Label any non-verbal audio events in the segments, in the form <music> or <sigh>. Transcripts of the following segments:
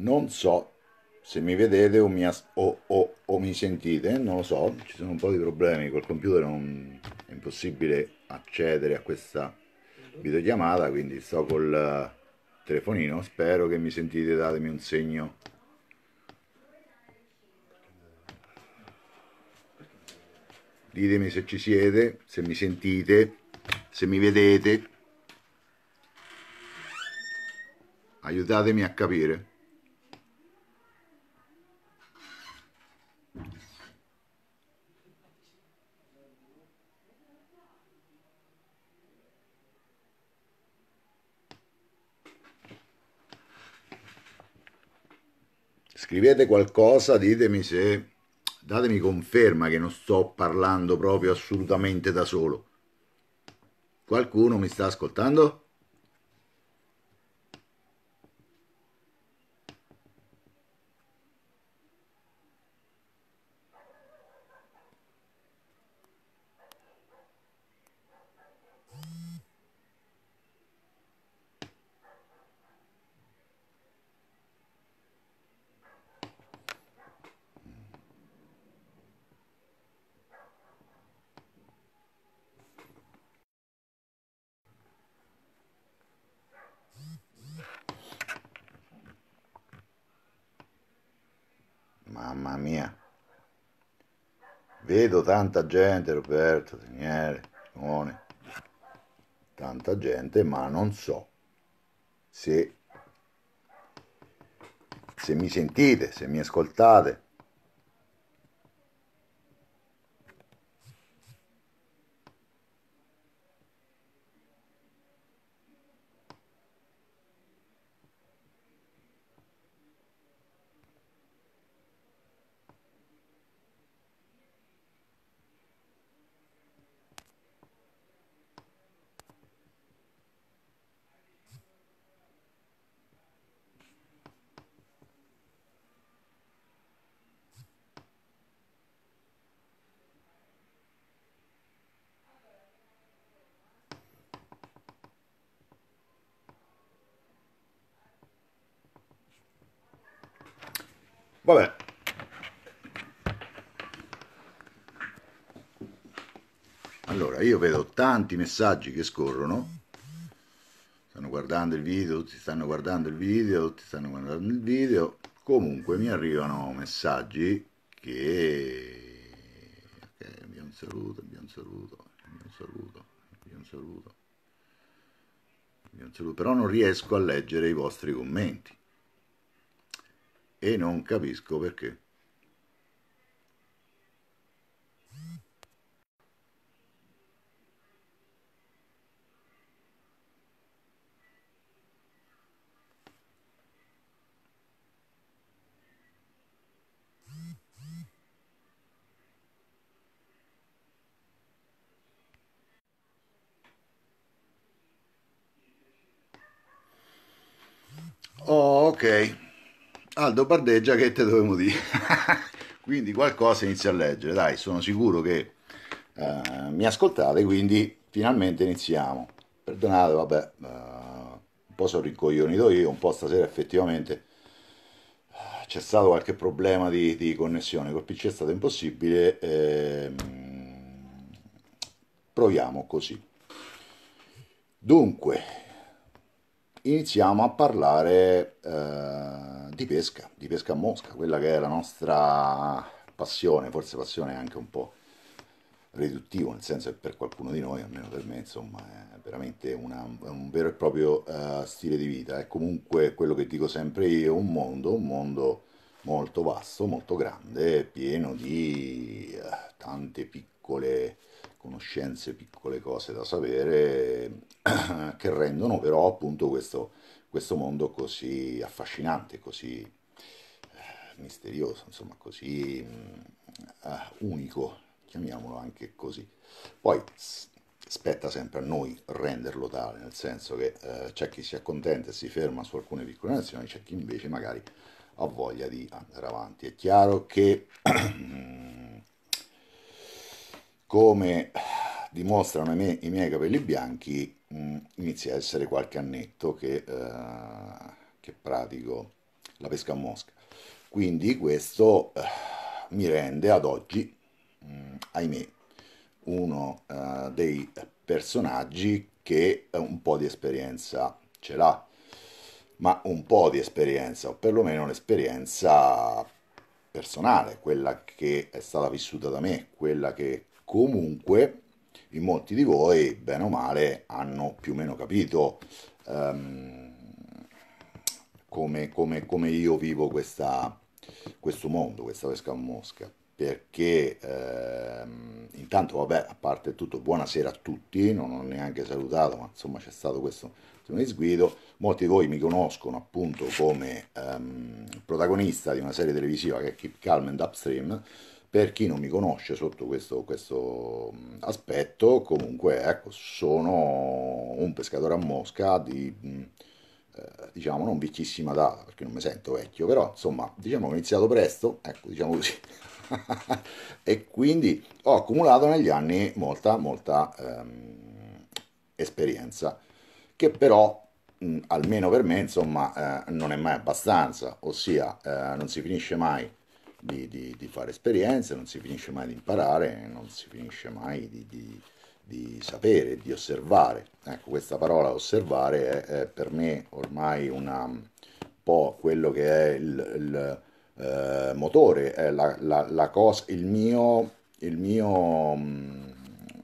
non so se mi vedete o mi, o, o, o mi, sentite, non lo so, ci sono un po' di problemi col computer, non, è impossibile accedere a questa videochiamata, quindi sto col eh, telefonino, spero che mi sentite, datemi un segno. Ditemi se ci siete, se mi sentite, se mi vedete. Aiutatemi a capire. scrivete qualcosa, ditemi se datemi conferma che non sto parlando proprio assolutamente da solo. Qualcuno mi sta ascoltando? vedo tanta gente, Roberto, Daniele, Simone, tanta gente, ma non so se, se mi sentite, se mi ascoltate. tanti messaggi che scorrono, stanno guardando il video, tutti stanno guardando il video, tutti stanno guardando il video, comunque mi arrivano messaggi che... Ok, vi un saluto, vi un saluto, vi un saluto, vi un saluto, vi un saluto, però non riesco a leggere i vostri commenti e non capisco perché. Ronaldo bardeggia che te dovevo dire <laughs> quindi qualcosa inizia a leggere dai sono sicuro che eh, mi ascoltate quindi finalmente iniziamo perdonate vabbè eh, un po' sono rincoglionito io un po' stasera effettivamente eh, c'è stato qualche problema di, di connessione col pc è stato impossibile eh, proviamo così dunque iniziamo a parlare eh, di pesca, di pesca a mosca, quella che è la nostra passione, forse passione anche un po' riduttivo, nel senso che per qualcuno di noi, almeno per me, insomma, è veramente una, è un vero e proprio uh, stile di vita. È comunque quello che dico sempre io, un mondo, un mondo molto vasto, molto grande, pieno di uh, tante piccole conoscenze, piccole cose da sapere, <clears throat> che rendono però appunto questo questo mondo così affascinante, così eh, misterioso, insomma così mm, eh, unico, chiamiamolo anche così. Poi spetta sempre a noi renderlo tale, nel senso che eh, c'è chi si accontenta e si ferma su alcune piccole nazioni, c'è chi invece magari ha voglia di andare avanti. È chiaro che <clears throat> come dimostrano i miei capelli bianchi, mh, mm, inizia a essere qualche annetto che, eh, che pratico la pesca a mosca. Quindi questo eh, mi rende ad oggi, mh, mm, ahimè, uno eh, dei personaggi che eh, un po' di esperienza ce l'ha, ma un po' di esperienza, o perlomeno un'esperienza personale, quella che è stata vissuta da me, quella che comunque in molti di voi, bene o male, hanno più o meno capito um, come, come, come, io vivo questa, questo mondo, questa pesca a mosca. Perché um, intanto, vabbè, a parte tutto, buonasera a tutti, non ho neanche salutato, ma insomma c'è stato questo di sguido. Molti di voi mi conoscono appunto come um, protagonista di una serie televisiva che è Keep Calm and Upstream, per chi non mi conosce sotto questo, questo mm, aspetto, comunque ecco, sono un pescatore a mosca di mm, eh, diciamo non vecchissima data perché non mi sento vecchio però insomma diciamo che ho iniziato presto ecco diciamo così <laughs> e quindi ho accumulato negli anni molta molta ehm, esperienza che però mh, mm, almeno per me insomma eh, non è mai abbastanza ossia eh, non si finisce mai di, di, di, fare esperienze, non si finisce mai di imparare, non si finisce mai di, di sapere, di osservare. Ecco, questa parola osservare è, è per me ormai un po' quello che è il, il eh, motore, è la, la, la cosa, il mio, il mio mh, mm,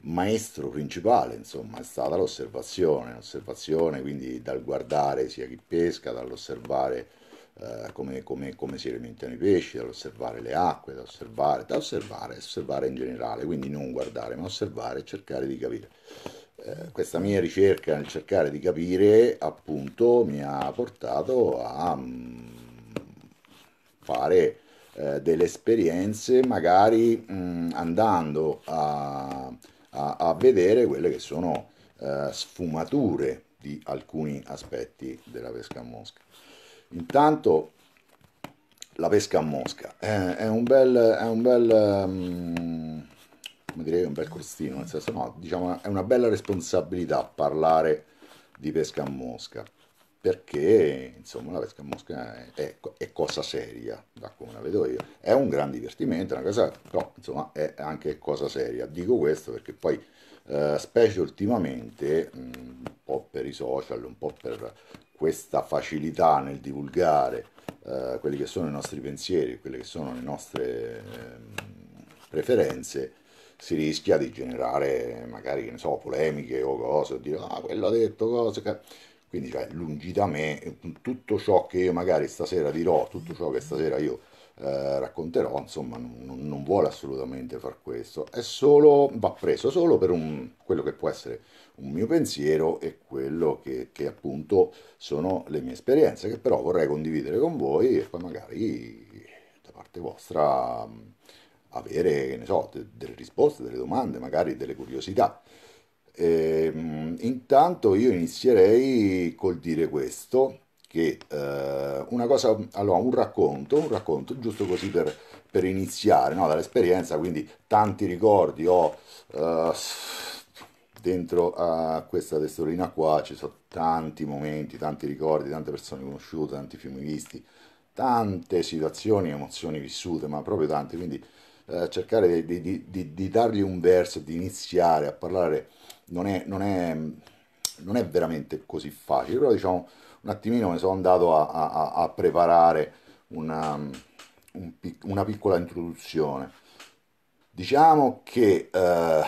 maestro principale, insomma, è stata l'osservazione, l'osservazione quindi dal guardare sia chi pesca, dall'osservare eh, come, come, come, si alimentano i pesci, dall'osservare le acque, da osservare, da osservare, osservare in generale, quindi non guardare, ma osservare e cercare di capire. Eh, questa mia ricerca nel cercare di capire, appunto, mi ha portato a mh, mm, fare eh, delle esperienze, magari mh, mm, andando a, a, a, vedere quelle che sono eh, sfumature di alcuni aspetti della pesca a mosca. Intanto la pesca a mosca eh, è un bel, è un bel um, come direi un bel crostino, nel senso no, diciamo è una bella responsabilità parlare di pesca a mosca perché insomma la pesca a mosca è, è, è, cosa seria da come la vedo io è un gran divertimento una cosa però insomma è anche cosa seria dico questo perché poi eh, specie ultimamente mh, mm, un po' per i social un po' per questa facilità nel divulgare eh, quelli che sono i nostri pensieri, quelle che sono le nostre eh, preferenze, si rischia di generare magari, che ne so, polemiche o cose, o dire, ah, quello ha detto cose... Quindi, cioè, lungi da me, eh, tutto ciò che io magari stasera dirò, tutto ciò che stasera io eh, racconterò, insomma, non, non, vuole assolutamente far questo. È solo, va preso solo per un, quello che può essere un mio pensiero e quello che, che, appunto sono le mie esperienze, che però vorrei condividere con voi e poi magari da parte vostra mm, avere, che ne so, de- delle risposte, delle domande, magari delle curiosità. E, ehm, intanto io inizierei col dire questo, che eh, una cosa, allora un racconto, un racconto giusto così per, per iniziare no, dall'esperienza, quindi tanti ricordi ho... Eh, dentro a questa testolina qua ci sono tanti momenti, tanti ricordi, tante persone conosciute, tanti film visti, tante situazioni, emozioni vissute, ma proprio tante, quindi eh, cercare di, di, di, di, dargli un verso, di iniziare a parlare non è, non è, non è veramente così facile, però diciamo un attimino mi sono andato a, a, a preparare una, un, una, piccola introduzione. Diciamo che... Eh,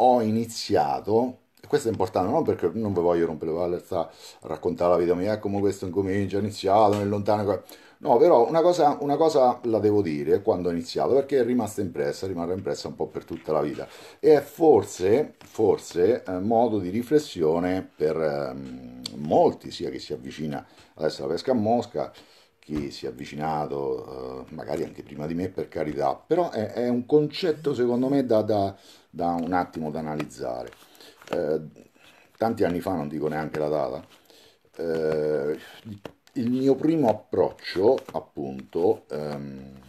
ho iniziato, questo è importante, non perché non vi voglio rompere le palle a raccontare la vita mia, come questo incomincia, ho iniziato nel lontano... No, però una cosa, una cosa, la devo dire quando ho iniziato, perché è rimasta impressa, rimarrà impressa un po' per tutta la vita. E è forse, forse eh, modo di riflessione per eh, molti, sia chi si avvicina adesso alla pesca a mosca, chi si è avvicinato, eh, magari anche prima di me per carità, però è, è un concetto secondo me da, da da un attimo da analizzare. Eh, tanti anni fa, non dico neanche la data, eh, il mio primo approccio, appunto, ehm,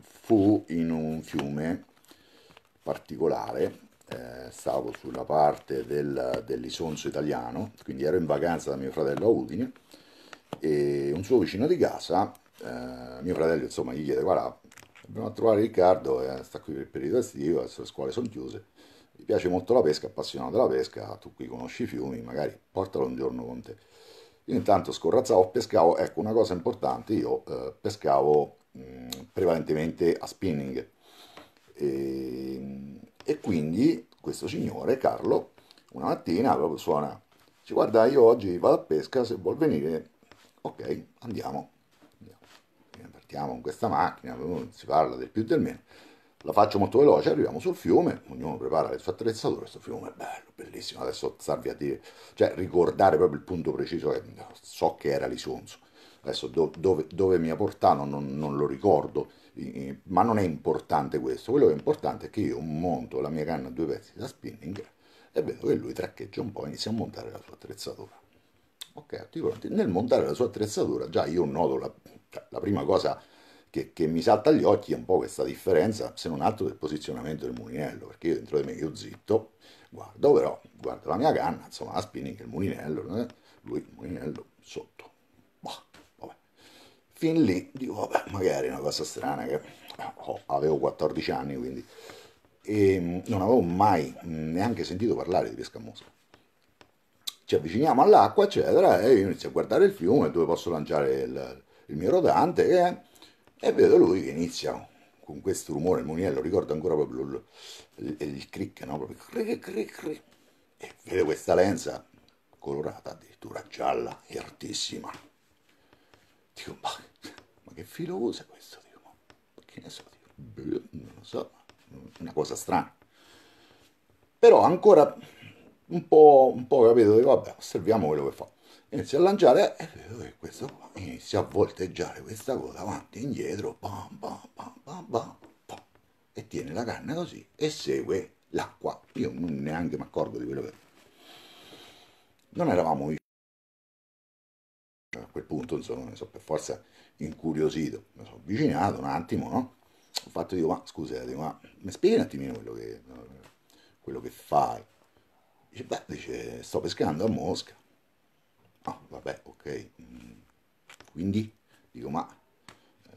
fu in un fiume particolare, eh, stavo sulla parte del, dell'Isonzo italiano, quindi ero in vacanza da mio fratello a Udine, e un suo vicino di casa, eh, mio fratello insomma gli chiede guarda a trovare Riccardo, eh, sta qui per il periodo estivo, adesso le scuole sono chiuse. Mi piace molto la pesca, appassionato della pesca, tu qui conosci i fiumi, magari portalo un giorno con te. Io intanto scorrazzavo, pescavo, ecco una cosa importante, io eh, pescavo mh, prevalentemente a spinning. E, ehm, e, quindi questo signore, Carlo, una mattina proprio suona, ci guarda io oggi vado a pesca, se vuol venire, ok, andiamo partiamo con questa macchina, si parla del più del meno. La faccio molto veloce, arriviamo sul fiume, ognuno prepara le sue attrezzature, questo fiume è bello, bellissimo, adesso starvi a dire, cioè ricordare proprio il punto preciso che so che era l'Isonzo, adesso do, dove, dove, mi ha portato non, non, lo ricordo, ma non è importante questo, quello che è importante è che io monto la mia canna a due pezzi da spinning e vedo che lui traccheggia un po' e inizia a montare la sua attrezzatura. Ok, attivo, nel montare la sua attrezzatura già io noto la, la prima cosa che, che, mi salta agli occhi è un po' questa differenza, se non altro del posizionamento del mulinello, perché io dentro di me io zitto, guardo però, guardo la mia canna, insomma la spinning, il mulinello, eh? lui il mulinello sotto. Boh, vabbè. Fin lì dico, vabbè, magari è una cosa strana che oh, avevo 14 anni, quindi e ehm, non avevo mai mm, neanche sentito parlare di pesca mosca ci avviciniamo all'acqua, eccetera, e io inizio a guardare il fiume dove posso lanciare il, il mio rodante, è, eh, e vedo lui che inizia con questo rumore, il muniello, ricordo ancora proprio il, il, il cric, no? Proprio cric, cric, cric. E vedo questa lenza colorata, addirittura gialla e altissima. Dico, ma, ma che filo usa questo? Dico, ma che ne so, dico, non lo so, una cosa strana. Però ancora un po', un po' capito, dico, vabbè, osserviamo quello che fa inizia a lanciare e questo qua inizia a volteggiare questa cosa avanti e indietro bam, bam, bam, bam, e tiene la canna così e segue l'acqua io non neanche mi accorgo di quello che non eravamo io a quel punto insomma ne so per forza incuriosito mi sono avvicinato un attimo no ho fatto dico ma scusate ma mi spieghi un attimino quello che quello che fai dice beh dice sto pescando a Mosca no ah, vabbè ok mm, quindi dico ma eh,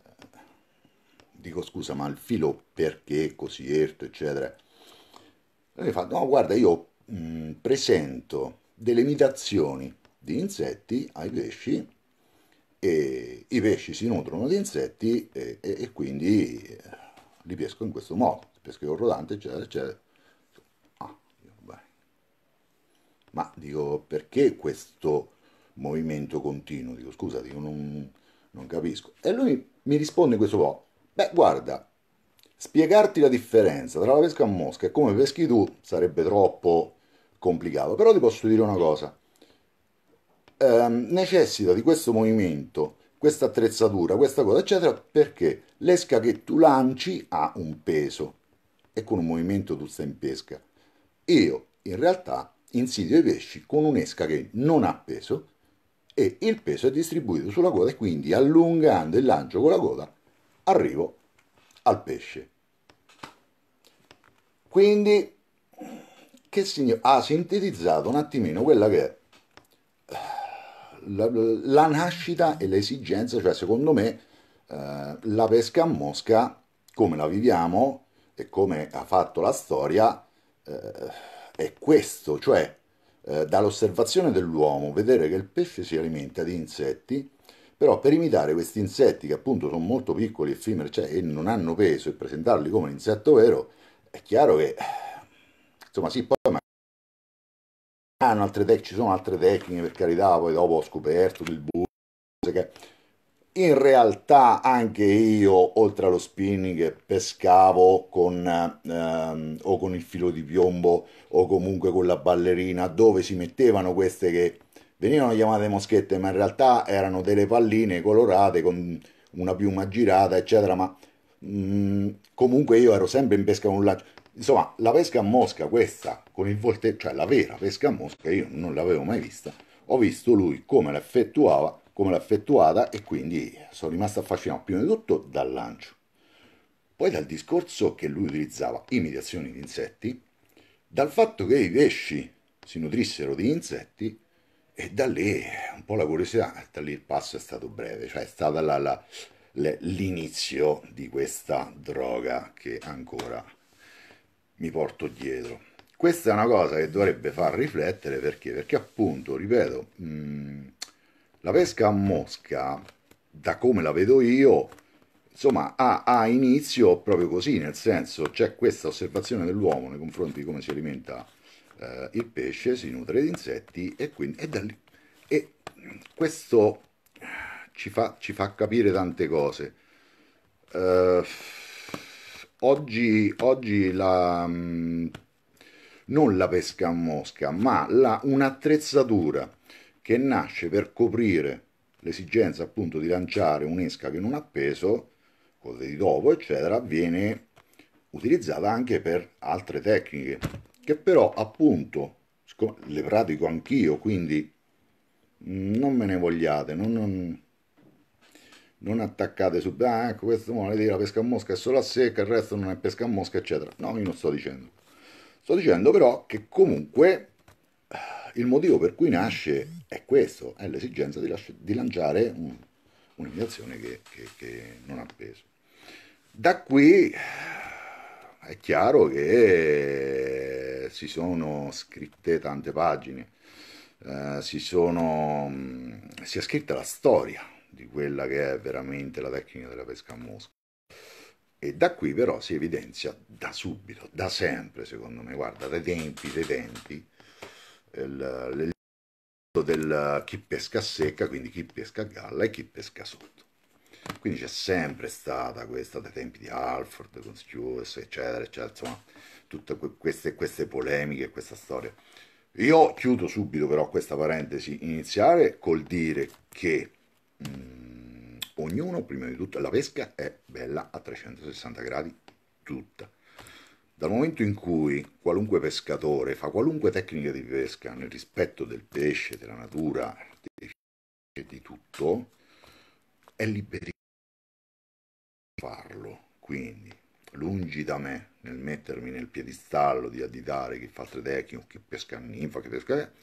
dico scusa ma il filo perché così erto eccetera e lei fa no guarda io mh, mm, presento delle imitazioni di insetti ai pesci e i pesci si nutrono di insetti e, e, e quindi eh, li pesco in questo modo pesco con rodante eccetera eccetera ah, io, ma dico perché questo movimento continuo. Dico, scusa, dico, non, non capisco. E lui mi risponde in questo modo, beh, guarda, spiegarti la differenza tra la pesca a mosca e come peschi tu sarebbe troppo complicato, però ti posso dire una cosa. Eh, necessita di questo movimento, questa attrezzatura, questa cosa, eccetera, perché l'esca che tu lanci ha un peso e con un movimento tu stai in pesca. Io in realtà insidio i pesci con un'esca che non ha peso e il peso è distribuito sulla coda e quindi allungando il lancio con la coda arrivo al pesce. Quindi che signor ha sintetizzato un attimino quella che è la, la nascita e l'esigenza, cioè secondo me eh, la pesca a mosca come la viviamo e come ha fatto la storia eh, è questo, cioè eh, dall'osservazione dell'uomo vedere che il pesce si alimenta di insetti, però per imitare questi insetti che appunto sono molto piccoli, e effimeri cioè, e non hanno peso e presentarli come un insetto vero, è chiaro che insomma sì, poi magari ah, ci sono altre tecniche per carità, poi dopo ho scoperto del buco, che in realtà anche io, oltre allo spinning, pescavo con, ehm, o con il filo di piombo o comunque con la ballerina, dove si mettevano queste che venivano chiamate moschette, ma in realtà erano delle palline colorate con una piuma girata, eccetera, ma mh, mm, comunque io ero sempre in pesca con lancio. Insomma, la pesca a mosca, questa, con il volteggio, cioè la vera pesca a mosca, io non l'avevo mai vista. Ho visto lui come la effettuava come l'ha effettuata e quindi sono rimasto affascinato prima di tutto dal lancio, poi dal discorso che lui utilizzava imitazioni di insetti, dal fatto che i pesci si nutrissero di insetti e da lì un po' la curiosità, da lì il passo è stato breve, cioè è stato l'inizio di questa droga che ancora mi porto dietro. Questa è una cosa che dovrebbe far riflettere perché, perché appunto, ripeto, mh, mm, la pesca a mosca, da come la vedo io, insomma ha, ha inizio proprio così, nel senso c'è questa osservazione dell'uomo nei confronti di come si alimenta eh, il pesce, si nutre di insetti e quindi... E, da lì, e questo ci fa, ci fa, capire tante cose. Uh, oggi, oggi la, mm, non la pesca a mosca, ma la, un'attrezzatura che nasce per coprire l'esigenza appunto di lanciare un'esca che non ha peso, cose di dopo, eccetera, viene utilizzata anche per altre tecniche, che però appunto le pratico anch'io, quindi non me ne vogliate, non, non, non attaccate subito, ah, ecco questo vuole dire la pesca a mosca è solo a secca, il resto non è pesca a mosca, eccetera. No, io non sto dicendo. Sto dicendo però che comunque il motivo per cui nasce è questo, è l'esigenza di, lasci- di lanciare un, un'indicazione che, che, che non ha peso. Da qui è chiaro che si sono scritte tante pagine, eh, si, sono, si è scritta la storia di quella che è veramente la tecnica della pesca a mosca. E da qui però si evidenzia da subito, da sempre secondo me, guarda, dai tempi, dai tempi, il, del chi pesca a secca, quindi chi pesca a galla e chi pesca sotto. Quindi c'è sempre stata questa dai tempi di Alford, con Stewart, eccetera, eccetera, insomma, tutte queste, queste polemiche, questa storia. Io chiudo subito però questa parentesi iniziale col dire che mh, mm, ognuno, prima di tutto, la pesca è bella a 360 gradi tutta dal momento in cui qualunque pescatore fa qualunque tecnica di pesca nel rispetto del pesce, della natura, e di tutto, è liberissimo di farlo. Quindi, lungi da me nel mettermi nel piedistallo di additare chi fa altre tecniche, chi pesca ninfa, chi pesca...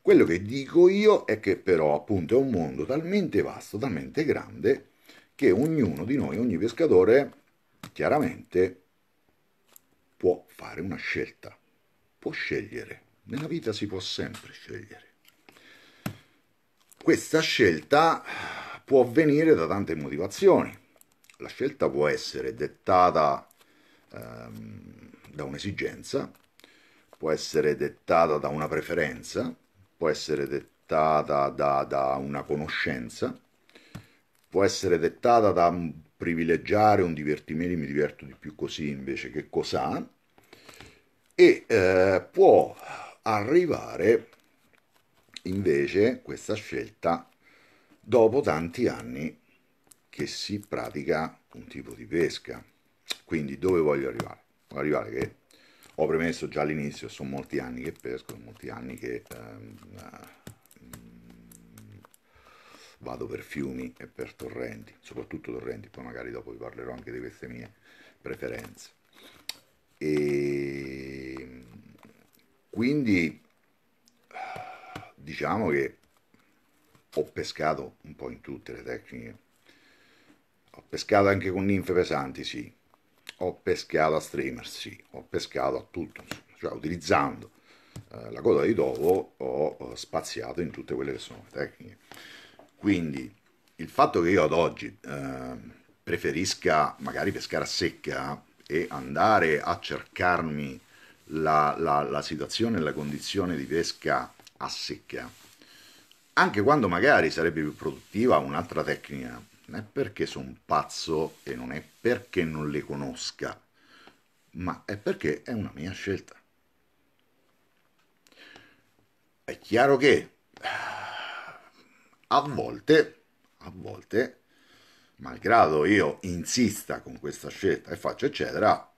Quello che dico io è che però appunto è un mondo talmente vasto, talmente grande, che ognuno di noi, ogni pescatore, chiaramente può fare una scelta, può scegliere. Nella vita si può sempre scegliere. Questa scelta può venire da tante motivazioni. La scelta può essere dettata ehm, da un'esigenza, può essere dettata da una preferenza, può essere dettata da, da una conoscenza, può essere dettata da un privilegiare un divertimento, mi diverto di più così invece che cos'ha, e eh, può arrivare invece questa scelta dopo tanti anni che si pratica un tipo di pesca. Quindi dove voglio arrivare? Voglio arrivare che ho premesso già all'inizio, sono molti anni che pesco, molti anni che... Ehm, vado per fiumi e per torrenti, soprattutto torrenti, poi magari dopo vi parlerò anche di queste mie preferenze. E quindi diciamo che ho pescato un po' in tutte le tecniche. Ho pescato anche con ninfe pesanti, sì. Ho pescato a streamer, sì. Ho pescato a tutto, cioè utilizzando eh, la coda di dopo ho eh, spaziato in tutte quelle che sono le tecniche. Quindi il fatto che io ad oggi eh, preferisca magari pescare a secca e andare a cercarmi la, la, la situazione e la condizione di pesca a secca, anche quando magari sarebbe più produttiva un'altra tecnica, non è perché sono pazzo e non è perché non le conosca, ma è perché è una mia scelta. È chiaro che a volte, a volte, malgrado io insista con questa scelta e faccio eccetera,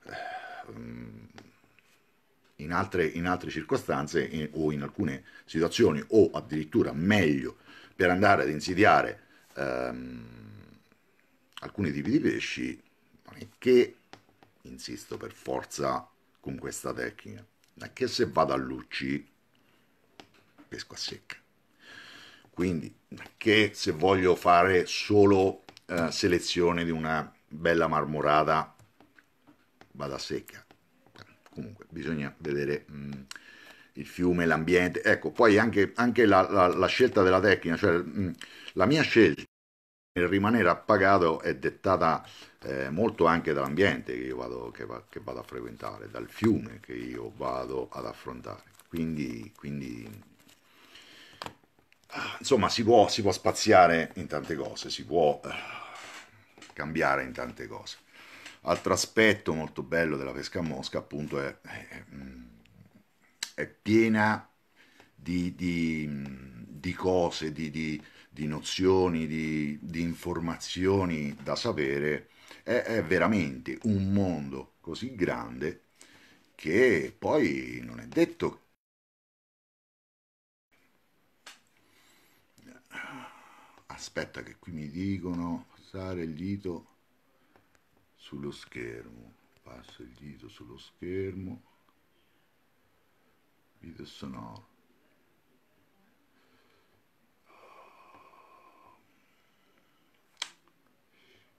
ehm, in altre, in altre circostanze in, o in alcune situazioni o addirittura meglio per andare ad insidiare ehm, alcuni tipi di pesci, non è che insisto per forza con questa tecnica, ma che se vado a lucci pesco a secca. Quindi che se voglio fare solo eh, selezione di una bella marmorata vada secca comunque bisogna vedere mh, mm, il fiume, l'ambiente, ecco, poi anche, anche la, la, la, scelta della tecnica, cioè mh, mm, la mia scelta nel rimanere appagato è dettata eh, molto anche dall'ambiente che io vado, che, va, che vado, a frequentare, dal fiume che io vado ad affrontare, quindi, quindi insomma si può, si può spaziare in tante cose, si può eh, cambiare in tante cose. Altro aspetto molto bello della pesca a mosca appunto è, è, è piena di, di, di, cose, di, di nozioni, di, informazioni da sapere, è, è veramente un mondo così grande che poi non è detto che aspetta che qui mi dicono passare il dito sullo schermo passo il dito sullo schermo video sonoro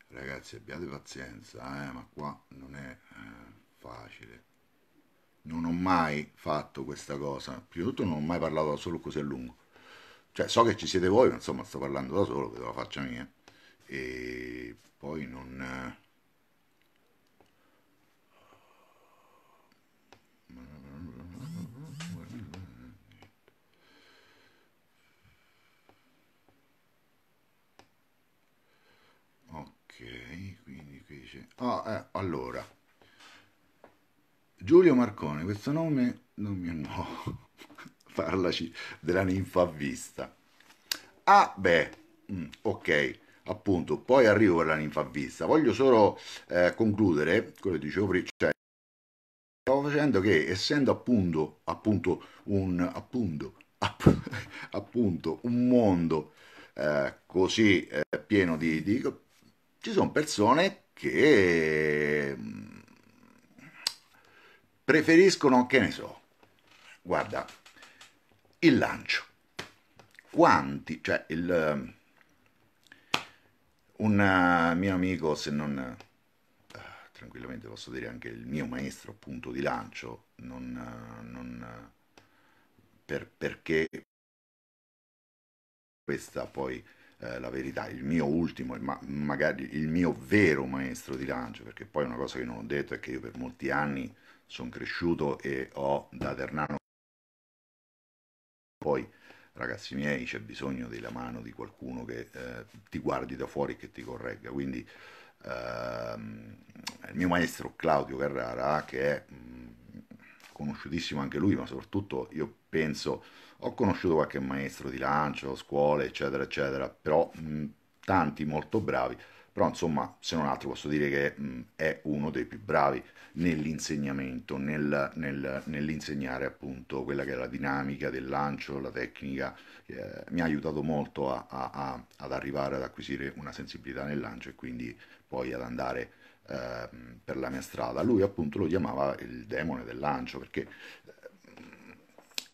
ragazzi abbiate pazienza eh, ma qua non è eh, facile non ho mai fatto questa cosa prima di tutto non ho mai parlato solo così a lungo cioè, so che ci siete voi, ma insomma sto parlando da solo, vedo la faccia mia. E poi non... Ok, quindi qui dice... Ah, eh, allora. Giulio Marcone, questo nome non mi è nuovo parlaci della ninfa vista. Ah, beh, mm, ok, appunto, poi arrivo per la ninfa vista. Voglio solo eh, concludere quello che dicevo prima. Cioè, stavo facendo che, essendo appunto, appunto, un, appunto, app, <laughs> appunto, un mondo eh, così eh, pieno di, di... ci sono persone che mm, preferiscono, che ne so, guarda, il lancio. Quanti, cioè il, um, un uh, mio amico, se non uh, tranquillamente posso dire anche il mio maestro appunto di lancio, non, uh, non per, perché questa poi eh, la verità, il mio ultimo, ma, magari il mio vero maestro di lancio, perché poi una cosa che non ho detto è che io per molti anni sono cresciuto e ho da Ternano poi, ragazzi miei, c'è bisogno della mano di qualcuno che eh, ti guardi da fuori e che ti corregga. Quindi ehm, il mio maestro Claudio Carrara, che è mh, mm, conosciutissimo anche lui, ma soprattutto io penso, ho conosciuto qualche maestro di lancio, scuole, eccetera, eccetera, però mh, mm, tanti molto bravi, però insomma, se non altro posso dire che mh, mm, è uno dei più bravi nell'insegnamento, nel, nel, nell'insegnare appunto quella che è la dinamica del lancio, la tecnica, eh, mi ha aiutato molto a, a, a, ad arrivare ad acquisire una sensibilità nel lancio e quindi poi ad andare eh, per la mia strada. Lui appunto lo chiamava il demone del lancio perché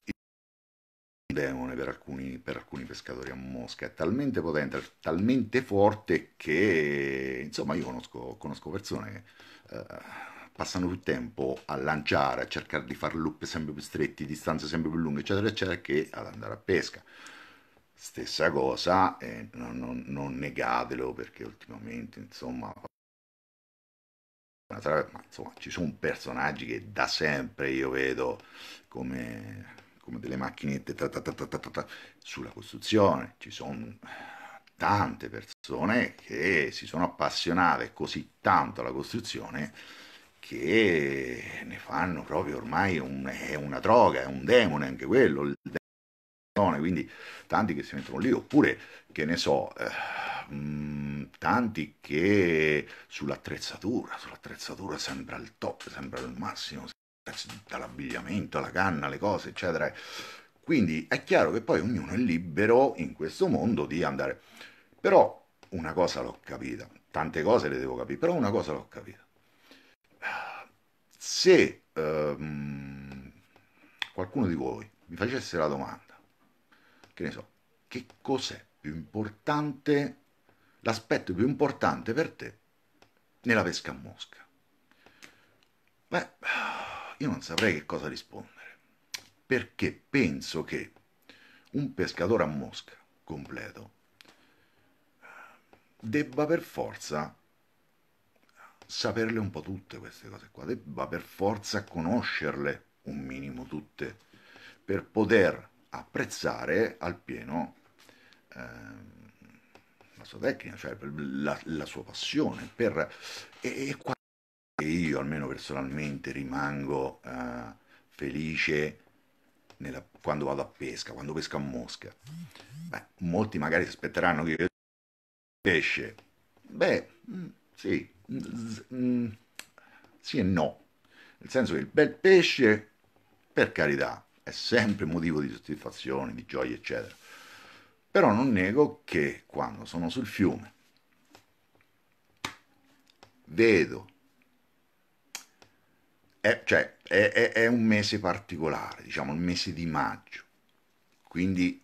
eh, demone per alcuni, per alcuni, pescatori a mosca, è talmente potente, talmente forte che insomma io conosco, conosco persone eh, passano più tempo a lanciare, a cercare di fare loop sempre più stretti, distanze sempre più lunghe, eccetera, eccetera, che ad andare a pesca. Stessa cosa, eh, non, non, non, negatelo perché ultimamente, insomma, ma, insomma, ci sono personaggi che da sempre io vedo come, come delle macchinette ta ta ta sulla costruzione, ci sono tante persone che si sono appassionate così tanto alla costruzione che ne fanno proprio ormai un, è una droga, è un demone anche quello, il demone, quindi tanti che si mettono lì, oppure che ne so, eh, mh, mm, tanti che sull'attrezzatura, sull'attrezzatura sembra il top, sembra il massimo, dall'abbigliamento alla canna, le cose, eccetera. Quindi è chiaro che poi ognuno è libero in questo mondo di andare. Però una cosa l'ho capita, tante cose le devo capire, però una cosa l'ho capita se ehm, qualcuno di voi mi facesse la domanda, che ne so, che cos'è più importante, l'aspetto più importante per te nella pesca a mosca? Beh, io non saprei che cosa rispondere, perché penso che un pescatore a mosca completo eh, debba per forza saperle un po' tutte queste cose qua, va per forza conoscerle un minimo tutte, per poter apprezzare al pieno eh, la sua tecnica, cioè la, la sua passione. Per, e, e qua io almeno personalmente rimango eh, felice nella, quando vado a pesca, quando pesco a mosca. Beh, molti magari si aspetteranno che io pesce. Beh, mm, sì, Mm, sì e no. Nel senso che il bel pesce, per carità, è sempre motivo di soddisfazione, di gioia, eccetera. Però non nego che quando sono sul fiume vedo, è, cioè è, è, è un mese particolare, diciamo il mese di maggio, quindi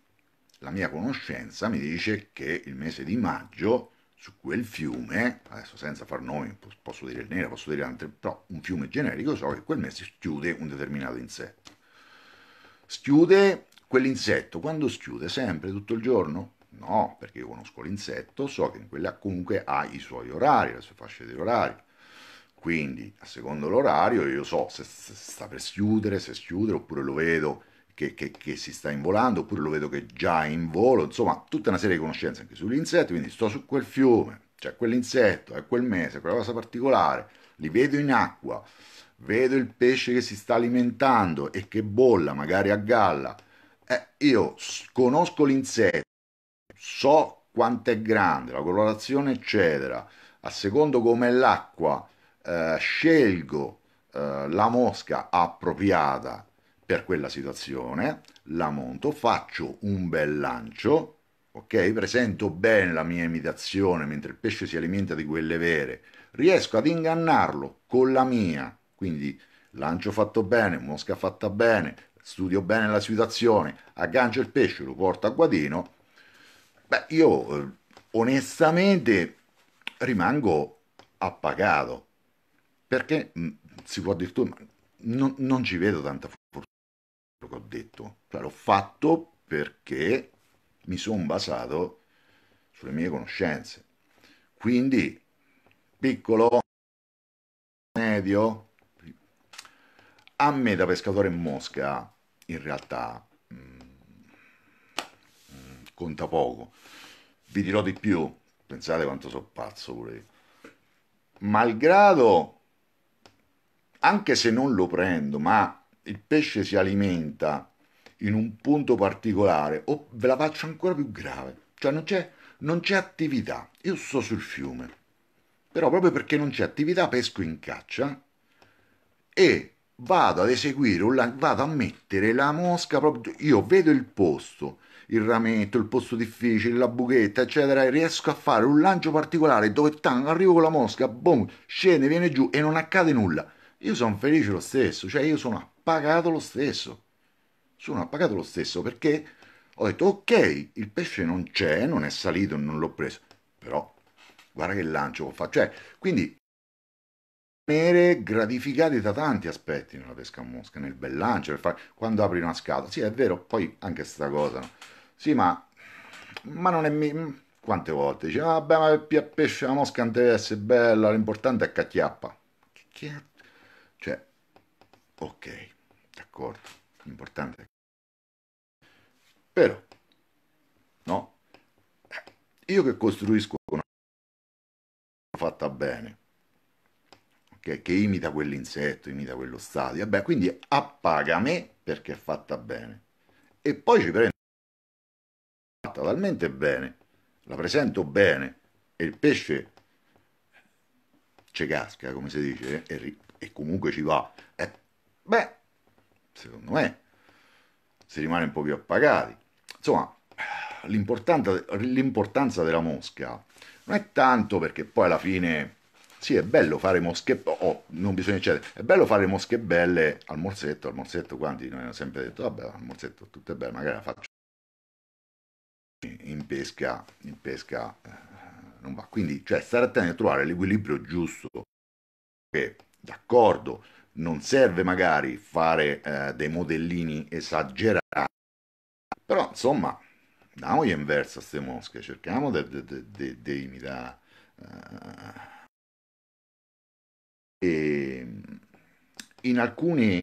la mia conoscenza mi dice che il mese di maggio su quel fiume, adesso senza far nomi, posso dire il nero, posso dire altri, però un fiume generico, so che quel mese schiude un determinato insetto. Schiude quell'insetto, quando schiude? Sempre, tutto il giorno? No, perché io conosco l'insetto, so che in quella comunque ha i suoi orari, le sue fasce di orario. Quindi, a secondo l'orario, io so se, se sta per schiudere, se schiude, oppure lo vedo che, che, che, si sta involando, oppure lo vedo che è già in volo, insomma tutta una serie di conoscenze anche sugli insetti, quindi sto su quel fiume, c'è cioè quell'insetto, è quel mese, quella cosa particolare, li vedo in acqua, vedo il pesce che si sta alimentando e che bolla, magari a galla, eh, io conosco l'insetto, so quanto è grande, la colorazione eccetera, a secondo come l'acqua eh, scelgo eh, la mosca appropriata per quella situazione, la monto, faccio un bel lancio, ok? Presento bene la mia imitazione mentre il pesce si alimenta di quelle vere, riesco ad ingannarlo con la mia, quindi lancio fatto bene, mosca fatta bene, studio bene la situazione, aggancio il pesce, lo porto a guadino, beh, io eh, onestamente rimango appagato, perché mh, mm, si può dire tu, non, non ci vedo tanta fortuna che ho detto. Cioè, l'ho fatto perché mi sono basato sulle mie conoscenze. Quindi, piccolo, medio, a me da pescatore in mosca, in realtà, mh, mm, mm, conta poco. Vi dirò di più, pensate quanto sono pazzo pure io. Malgrado, anche se non lo prendo, ma il pesce si alimenta in un punto particolare, o ve la faccio ancora più grave, cioè non c'è, non c'è attività, io sto sul fiume, però proprio perché non c'è attività pesco in caccia e vado ad eseguire, vado a mettere la mosca proprio, io vedo il posto, il rametto, il posto difficile, la buchetta, eccetera, e riesco a fare un lancio particolare dove tan, arrivo con la mosca, boom, scende, viene giù e non accade nulla. Io sono felice lo stesso, cioè io sono a pagato lo stesso. Sono pagato lo stesso perché ho detto ok, il pesce non c'è, non è salito, non l'ho preso, però guarda che lancio che fa. Cioè, quindi mere gratificati da tanti aspetti nella pesca a mosca, nel bel lancio, quando apri una scatola. Sì, è vero, poi anche questa cosa. No? Sì, ma, ma non è... Mi... Quante volte dice, vabbè, ah, ma il pesce la mosca non deve essere bella, l'importante è cacchiappa. Che cazzo? Cioè, ok accordo, importante. Però, no? Io che costruisco una cosa fatta bene, okay, che imita quell'insetto, imita quello stadio, beh, quindi appaga me perché è fatta bene. E poi ci prendo fatta talmente bene, la presento bene, e il pesce ci casca, come si dice, eh, e, e comunque ci va. Eh, beh, secondo me, si rimane un po' più appagati. Insomma, l'importanza della mosca non è tanto perché poi alla fine sì, è bello fare mosche, oh, non bisogna eccedere, è bello fare mosche belle al morsetto, al morsetto quanti noi hanno sempre detto, vabbè, al morsetto tutto è bello, magari la faccio in pesca, in pesca eh, non va. Quindi, cioè, stare attenti a trovare l'equilibrio giusto, che d'accordo, non serve magari fare eh, dei modellini esagerati, però insomma, diamogli in verso a queste mosche, cerchiamo di imitare. Uh, e ehm, in alcuni,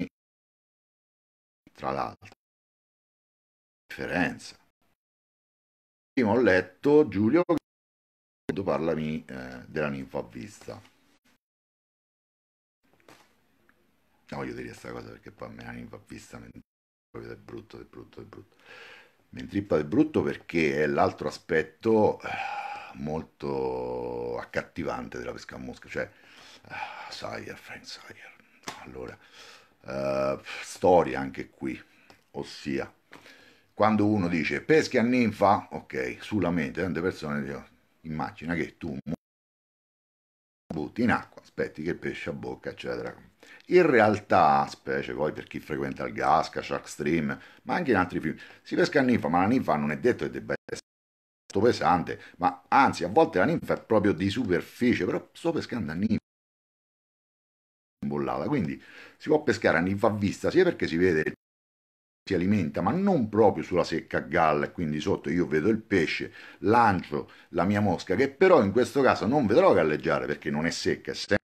tra l'altro, differenza. Prima ho letto Giulio parlami eh, della ninfa a vista. non voglio dire questa cosa perché poi a me anima vista mi del brutto, del brutto, del brutto. Mi intrippa del brutto perché è l'altro aspetto eh, molto accattivante della pesca a mosca, cioè uh, eh, Sire, Frank Sire. Allora, uh, storia anche qui, ossia, quando uno dice peschi a ninfa, ok, sulla mente tante persone dicono, immagina che tu butti in acqua, aspetti che pesce a bocca, eccetera, in realtà, specie poi per chi frequenta il Gasca, Shark Stream, ma anche in altri film, si pesca a ninfa, ma la ninfa non è detto che debba essere molto pesante, ma anzi, a volte la ninfa è proprio di superficie, però sto pescando a ninfa bollata, quindi si può pescare a ninfa a vista sia perché si vede si alimenta, ma non proprio sulla secca a galla, e quindi sotto io vedo il pesce, lancio la mia mosca, che però in questo caso non vedrò galleggiare perché non è secca, è sempre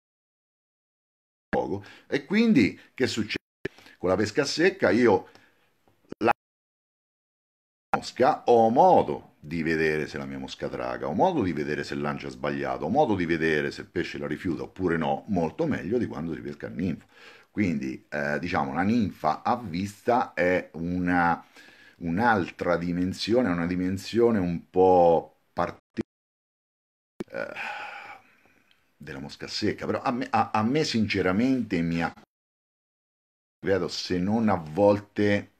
gioco. E quindi che succede? Con la pesca secca io la mosca ho modo di vedere se la mia mosca traga, ho modo di vedere se il lancio è sbagliato, ho modo di vedere se il pesce la rifiuta oppure no, molto meglio di quando si pesca a ninfo. Quindi eh, diciamo la ninfa a vista è una, un'altra dimensione, una dimensione un po' particolare. Eh, della mosca secca, però a me, a, a me sinceramente mi ha vedo se non a volte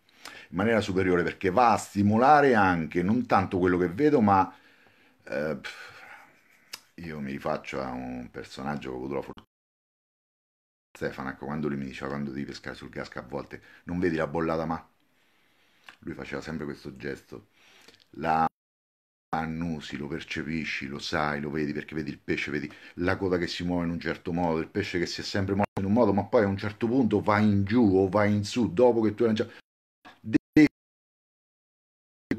in maniera superiore perché va a stimolare anche non tanto quello che vedo ma eh, io mi rifaccio a un personaggio che ho avuto la fortuna Stefano ecco, quando lui mi diceva quando devi pescare sul casco a volte non vedi la bollata ma lui faceva sempre questo gesto la annusi, lo percepisci, lo sai, lo vedi perché vedi il pesce, vedi la coda che si muove in un certo modo, il pesce che si è sempre mosso in un modo, ma poi a un certo punto va in giù o va in su dopo che tu hai lanciato. Devi...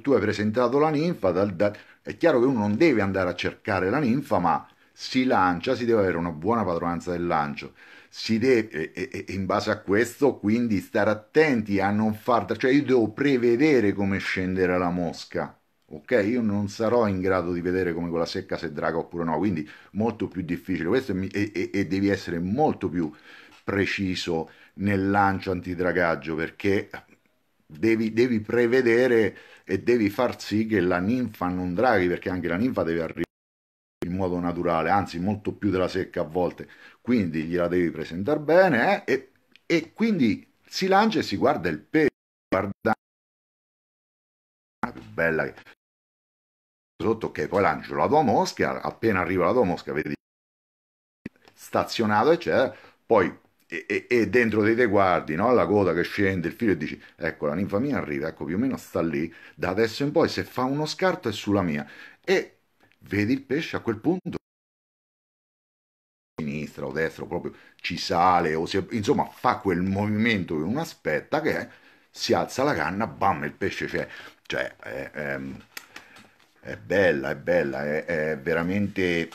Tu hai presentato la ninfa, dal, dal... è chiaro che uno non deve andare a cercare la ninfa, ma si lancia, si deve avere una buona padronanza del lancio. Si deve, e, e, in base a questo, quindi stare attenti a non far, cioè io devo prevedere come scendere la mosca ok? Io non sarò in grado di vedere come quella secca se draga oppure no, quindi molto più difficile. Questo è, e, e devi essere molto più preciso nel lancio antidragaggio perché devi, devi prevedere e devi far sì che la ninfa non draghi perché anche la ninfa deve arrivare in modo naturale, anzi molto più della secca a volte, quindi gliela devi presentare bene eh? e, e, quindi si lancia e si guarda il guardando peso, più bella che sotto che poi lancio la tua mosca, appena arriva la tua mosca vedi stazionato eccetera, poi e, e, e, dentro dei te guardi no? la coda che scende, il filo e dici ecco la ninfa mia arriva, ecco più o meno sta lì da adesso in poi se fa uno scarto è sulla mia e vedi il pesce a quel punto sinistra o destra proprio ci sale o si, insomma fa quel movimento che uno aspetta che si alza la canna bam il pesce c'è cioè, è, è, ehm, è bella, è bella, è, è veramente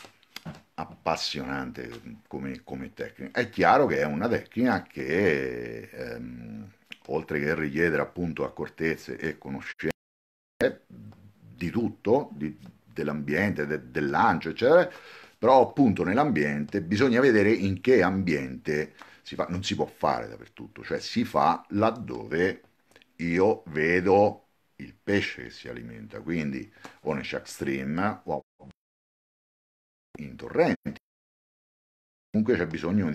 appassionante come, come, tecnica. È chiaro che è una tecnica che, ehm, oltre che richiedere appunto accortezze e conoscenze di tutto, di, dell'ambiente, de, del lancio, eccetera, però appunto nell'ambiente bisogna vedere in che ambiente si fa, non si può fare dappertutto, cioè si fa laddove io vedo il pesce che si alimenta, quindi o nel shark stream o in torrenti. Comunque c'è bisogno di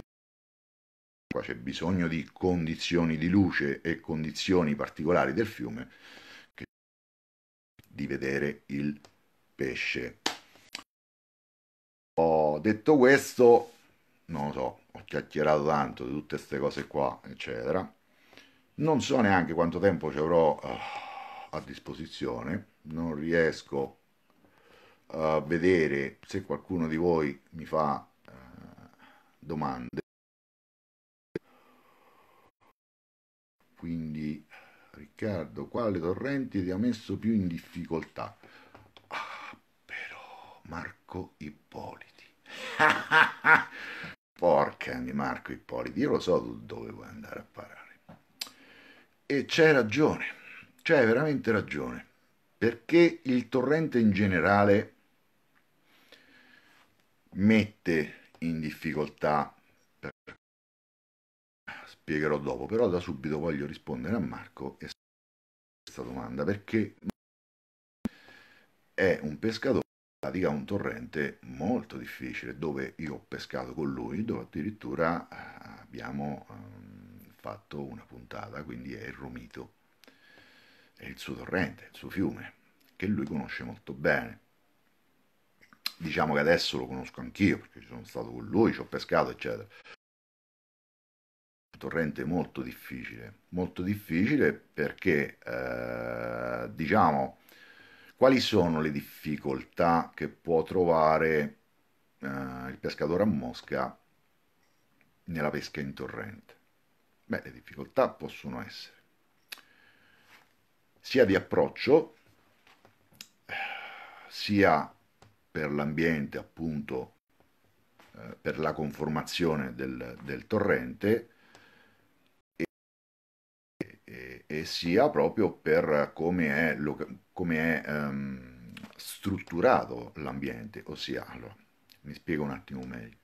qua c'è bisogno di condizioni di luce e condizioni particolari del fiume che... di vedere il pesce. Ho detto questo, non lo so, ho chiacchierato tanto di tutte queste cose qua, eccetera. Non so neanche quanto tempo ci avrò uh a disposizione non riesco a vedere se qualcuno di voi mi fa eh, domande quindi Riccardo quale torrente ti ha messo più in difficoltà ah però Marco Ippoliti <laughs> porca di Marco Ippoliti io lo so dove vuoi andare a parare e c'è ragione C'hai veramente ragione, perché il torrente in generale mette in difficoltà, spiegherò dopo, però da subito voglio rispondere a Marco e questa domanda, perché è un pescatore pratica un torrente molto difficile dove io ho pescato con lui, dove addirittura eh, abbiamo um, fatto una puntata, quindi è il Romito è il suo torrente, il suo fiume, che lui conosce molto bene. Diciamo che adesso lo conosco anch'io, perché ci sono stato con lui, ci ho pescato, eccetera. Un torrente molto difficile, molto difficile perché, eh, diciamo, quali sono le difficoltà che può trovare eh, il pescatore a mosca nella pesca in torrente? Beh, le difficoltà possono essere sia di approccio, sia per l'ambiente appunto, eh, per la conformazione del, del torrente, e sia proprio per come è, lo, come è um, strutturato l'ambiente. Ossia, allora, mi spiego un attimo meglio.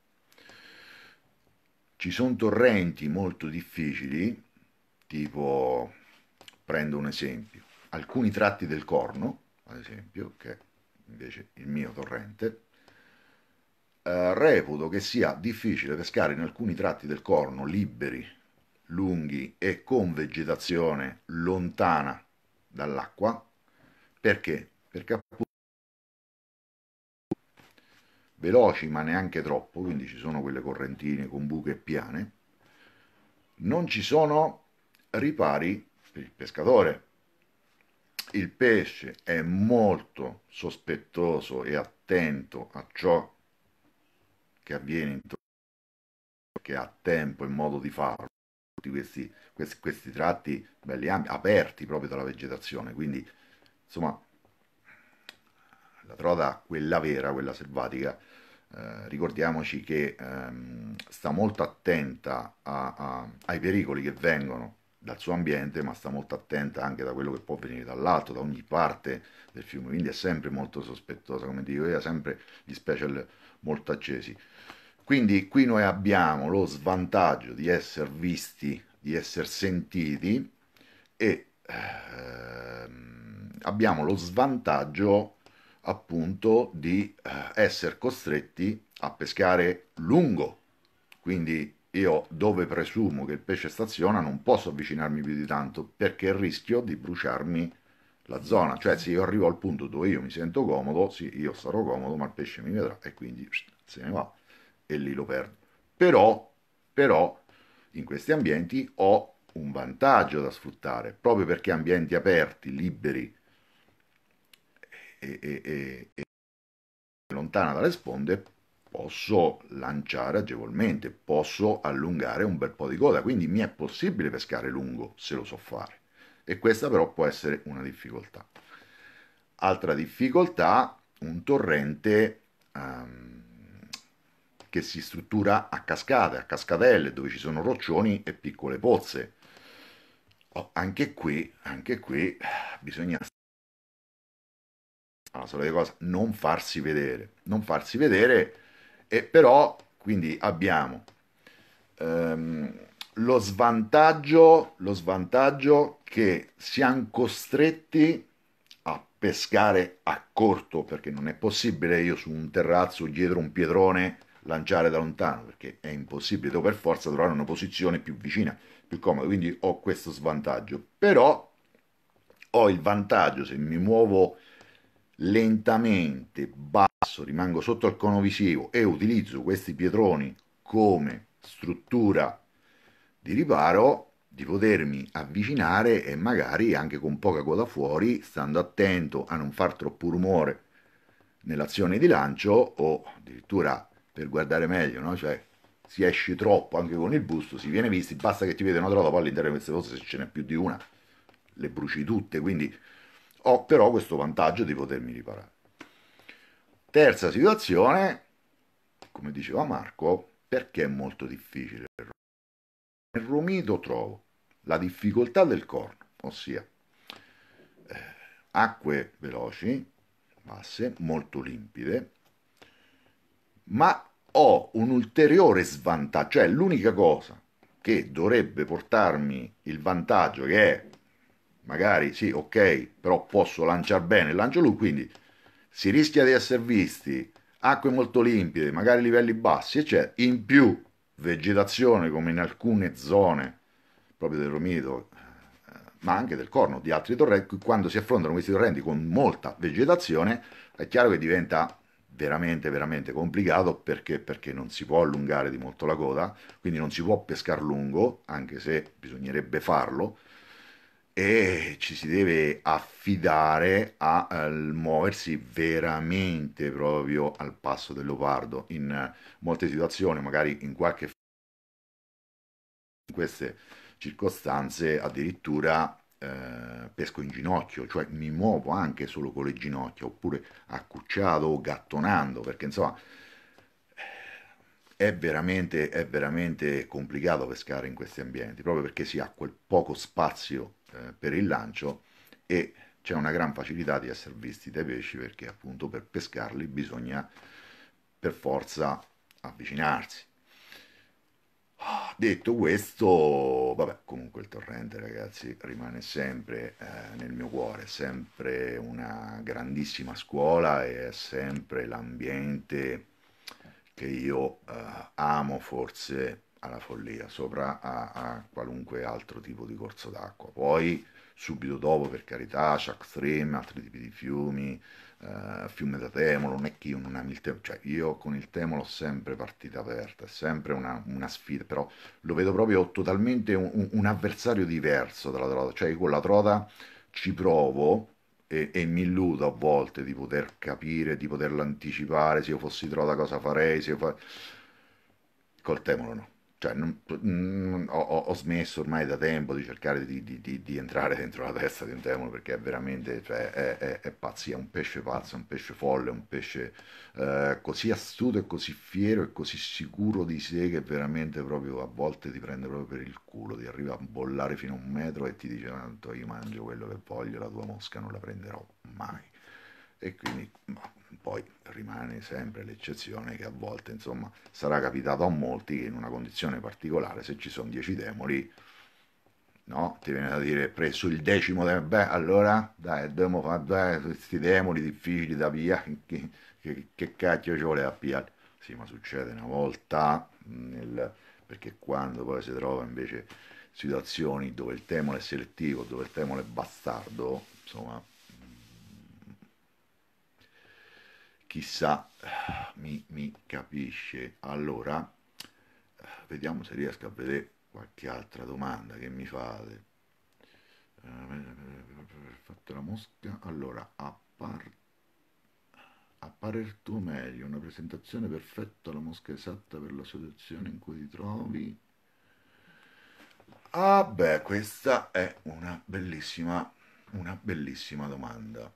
Ci sono torrenti molto difficili, tipo, prendo un esempio, alcuni tratti del corno, ad esempio, che è invece il mio torrente, eh, reputo che sia difficile pescare in alcuni tratti del corno liberi, lunghi e con vegetazione lontana dall'acqua, perché? Perché appunto veloci ma neanche troppo, quindi ci sono quelle correntine con buche piane, non ci sono ripari per il pescatore, il pesce è molto sospettoso e attento a ciò che avviene intorno che ha tempo e modo di farlo tutti questi, questi, questi tratti belli aperti proprio dalla vegetazione quindi insomma la trota quella vera quella selvatica eh, ricordiamoci che ehm, sta molto attenta a, a, ai pericoli che vengono dal suo ambiente, ma sta molto attenta anche da quello che può venire dall'alto, da ogni parte del fiume, quindi è sempre molto sospettosa, come dico io, ha sempre gli special molto accesi. Quindi qui noi abbiamo lo svantaggio di essere visti, di essere sentiti e ehm, abbiamo lo svantaggio appunto di eh, essere costretti a pescare lungo, quindi io dove presumo che il pesce staziona non posso avvicinarmi più di tanto perché rischio di bruciarmi la zona, cioè se io arrivo al punto dove io mi sento comodo, sì, io sarò comodo, ma il pesce mi vedrà e quindi se ne va e lì lo perdo. Però, però in questi ambienti ho un vantaggio da sfruttare, proprio perché ambienti aperti, liberi e, e, e, e lontana dalle sponde, posso lanciare agevolmente, posso allungare un bel po' di coda, quindi mi è possibile pescare lungo se lo so fare. E questa però può essere una difficoltà. Altra difficoltà, un torrente um, che si struttura a cascate, a cascatelle, dove ci sono roccioni e piccole pozze. Oh, anche qui, anche qui bisogna allora, solita cosa, non farsi vedere. Non farsi vedere e però, quindi abbiamo ehm, lo, svantaggio, lo svantaggio che siamo costretti a pescare a corto, perché non è possibile io su un terrazzo dietro un pietrone lanciare da lontano, perché è impossibile, devo per forza trovare una posizione più vicina, più comoda, quindi ho questo svantaggio. Però ho il vantaggio se mi muovo lentamente, basso, rimango sotto al cono visivo e utilizzo questi pietroni come struttura di riparo, di potermi avvicinare e magari anche con poca coda fuori, stando attento a non far troppo rumore nell'azione di lancio o addirittura per guardare meglio, no? cioè si esce troppo anche con il busto, si viene visti, basta che ti vedano tra la palla all'interno di queste cose, se ce n'è più di una, le bruci tutte, quindi ho però questo vantaggio di potermi riparare. Terza situazione, come diceva Marco, perché è molto difficile il Nel rumito trovo la difficoltà del corno, ossia eh, acque veloci, basse, molto limpide, ma ho un ulteriore svantaggio, cioè l'unica cosa che dovrebbe portarmi il vantaggio che è magari sì, ok, però posso lanciare bene, lancio lui, quindi si rischia di essere visti acque molto limpide, magari livelli bassi, eccetera. In più, vegetazione come in alcune zone proprio del Romito, eh, ma anche del Corno, di altri torrenti, quando si affrontano questi torrenti con molta vegetazione, è chiaro che diventa veramente, veramente complicato perché, perché non si può allungare di molto la coda, quindi non si può pescare lungo, anche se bisognerebbe farlo, e ci si deve affidare a, a muoversi veramente proprio al passo del leopardo in molte situazioni, magari in qualche in queste circostanze addirittura eh, pesco in ginocchio, cioè mi muovo anche solo con le ginocchia, oppure accucciato o gattonando, perché insomma è veramente, è veramente complicato pescare in questi ambienti, proprio perché si ha quel poco spazio eh, per il lancio e c'è una gran facilità di essere visti dai pesci perché appunto per pescarli bisogna per forza avvicinarsi. Ah, detto questo, vabbè, comunque il torrente ragazzi rimane sempre eh, nel mio cuore, sempre una grandissima scuola e è sempre l'ambiente che io eh, amo forse alla follia, sopra a, a qualunque altro tipo di corso d'acqua. Poi subito dopo, per carità, Chuck Stream, altri tipi di fiumi, eh, fiume da Temolo, non è che io non ami il Temolo, cioè io con il Temolo ho sempre partita aperta, è sempre una, una sfida, però lo vedo proprio totalmente un, un avversario diverso dalla trota, cioè con la trota ci provo e, e mi illudo a volte di poter capire, di poterla anticipare, se io fossi trota cosa farei, se io fa... col Temolo no cioè, non, non, ho, ho, smesso ormai da tempo di cercare di, di, di, di, entrare dentro la testa di un demone perché è veramente cioè, è, è, è pazzia, un pesce pazzo, è un pesce folle, è un pesce eh, così astuto e così fiero e così sicuro di sé che veramente proprio a volte ti prende proprio per il culo, ti arriva a bollare fino a un metro e ti dice tanto io mangio quello che voglio, la tua mosca non la prenderò mai e quindi ma poi rimane sempre l'eccezione che a volte insomma sarà capitato a molti che in una condizione particolare se ci sono 10 demoli no? ti viene da dire preso il decimo demolo beh allora dai dobbiamo fare questi demoli difficili da via <laughs> che, che, che cacchio ci vuole a pigliare sì ma succede una volta mm, nel, perché quando poi si trova invece situazioni dove il temolo è selettivo dove il temolo è bastardo insomma chissà mi, mi capisce. Allora, vediamo se riesco a vedere qualche altra domanda che mi fate. Eh, Fatta la mosca. Allora, a parte a parer tuo meglio, una presentazione perfetta la mosca esatta per la situazione in cui ti trovi? Ah beh, questa è una bellissima, una bellissima domanda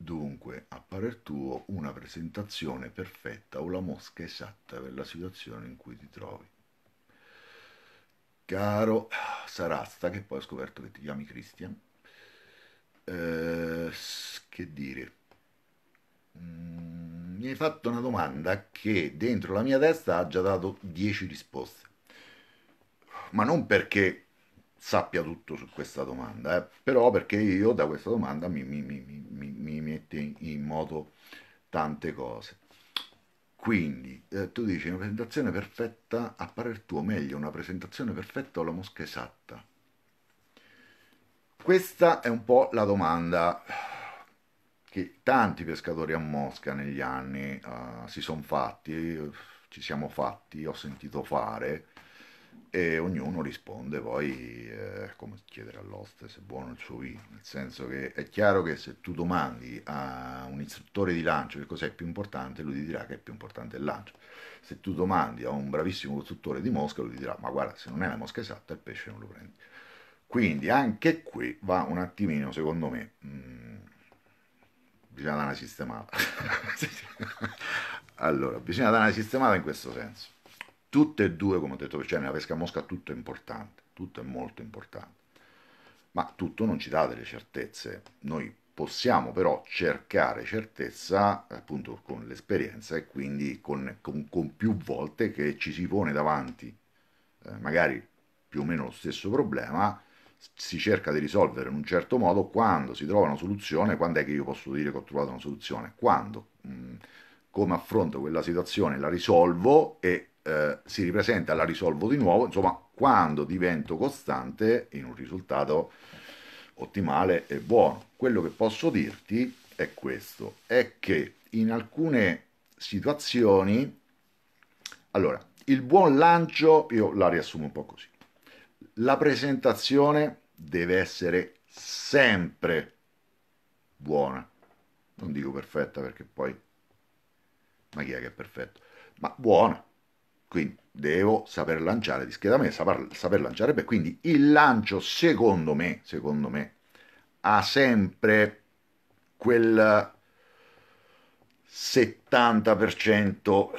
dunque, a parer tuo, una presentazione perfetta o la mosca esatta per la situazione in cui ti trovi. Caro Sarasta, che poi ho scoperto che ti chiami Christian, eh, che dire? Mm, mi hai fatto una domanda che dentro la mia testa ha già dato 10 risposte, ma non perché sappia tutto su questa domanda, eh, però perché io da questa domanda mi, mi, mi, mi veramente in moto tante cose. Quindi eh, tu dici una presentazione perfetta a parer tuo meglio, una presentazione perfetta o la mosca esatta? Questa è un po' la domanda che tanti pescatori a mosca negli anni uh, si sono fatti, ci siamo fatti, ho sentito fare, e ognuno risponde poi eh, come chiedere all'oste se è buono il suo vino, nel senso che è chiaro che se tu domandi a un istruttore di lancio che cos'è più importante, lui ti dirà che è più importante il lancio. Se tu domandi a un bravissimo costruttore di mosca, lui ti dirà "Ma guarda, se non è la mosca esatta, il pesce non lo prendi". Quindi anche qui va un attimino, secondo me, mh, mm, bisogna dare una sistemata. <laughs> allora, bisogna dare una sistemata in questo senso tutte e due, come ho detto, cioè nella pesca a mosca tutto è importante, tutto è molto importante, ma tutto non ci dà delle certezze, noi possiamo però cercare certezza appunto con l'esperienza e quindi con, con, con più volte che ci si pone davanti eh, magari più o meno lo stesso problema, si cerca di risolvere in un certo modo, quando si trova una soluzione, quando è che io posso dire che ho trovato una soluzione, quando, mh, mm, come affronto quella situazione, la risolvo e eh, si ripresenta, la risolvo di nuovo, insomma quando divento costante in un risultato ottimale e buono. Quello che posso dirti è questo, è che in alcune situazioni, allora, il buon lancio, io la riassumo un po' così, la presentazione deve essere sempre buona, non dico perfetta perché poi, ma chi è che è perfetto? Ma buona, quindi devo saper lanciare di discretamente, saper, saper lanciare beh, Quindi il lancio, secondo me, secondo me, ha sempre quel 70%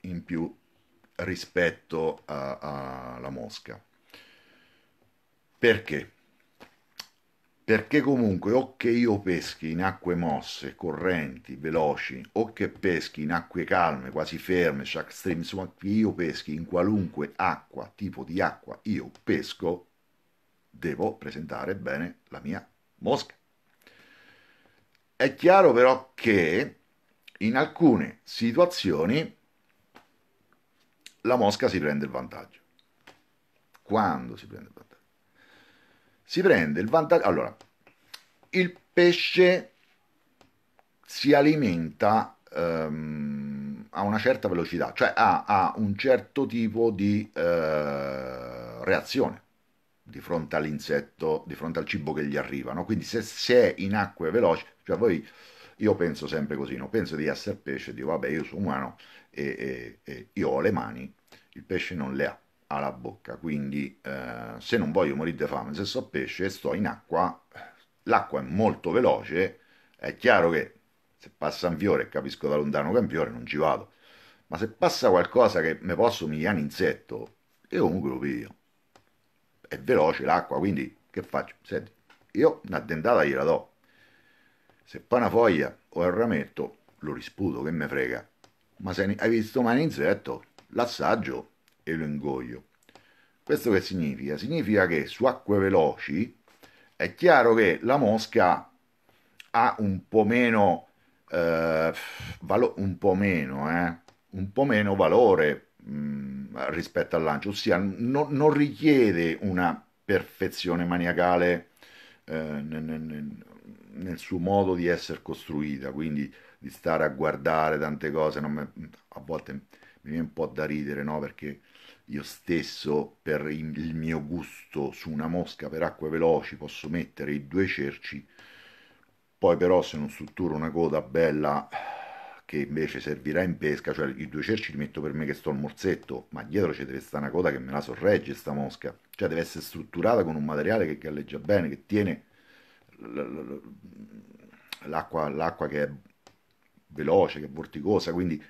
in più rispetto alla mosca. Perché? perché comunque o che io peschi in acque mosse, correnti, veloci, o che peschi in acque calme, quasi ferme, shark stream, insomma, che io peschi in qualunque acqua, tipo di acqua io pesco, devo presentare bene la mia mosca. È chiaro però che in alcune situazioni la mosca si prende il vantaggio. Quando si prende il vantaggio? si prende il vantaggio. Allora, il pesce si alimenta um, a una certa velocità, cioè ha, ha un certo tipo di uh, reazione di fronte all'insetto, di fronte al cibo che gli arriva. No? Quindi se, se è in acque veloce cioè voi, io penso sempre così, no? penso di essere pesce, dico vabbè io sono umano e, e, e io ho le mani, il pesce non le ha alla bocca, quindi eh, se non voglio morire di fame, se so pesce e sto in acqua, l'acqua è molto veloce, è chiaro che se passa un fiore e capisco da lontano che è un fiore non ci vado, ma se passa qualcosa che mi posso migliare un insetto, io comunque lo piglio, è veloce l'acqua, quindi che faccio? Senti, io una dentata gliela do, se poi una foglia o il rametto lo risputo, che me frega, ma se hai visto mai un insetto, l'assaggio e lo ingoio. Questo che significa? Significa che su acque veloci è chiaro che la mosca ha un po' meno, eh, valo- un po meno, eh, un po meno valore mh, mm, rispetto al lancio, ossia no, non richiede una perfezione maniacale eh, nel, nel, nel, suo modo di essere costruita, quindi di stare a guardare tante cose, me, a volte mi viene un po' da ridere, no? Perché io stesso per il mio gusto su una mosca per acque veloci posso mettere i due cerci poi però se non strutturo una coda bella che invece servirà in pesca cioè i due cerci li metto per me che sto al morsetto ma dietro ci deve stare una coda che me la sorregge sta mosca cioè deve essere strutturata con un materiale che galleggia bene che tiene l'acqua, l'acqua che è veloce che è vorticosa quindi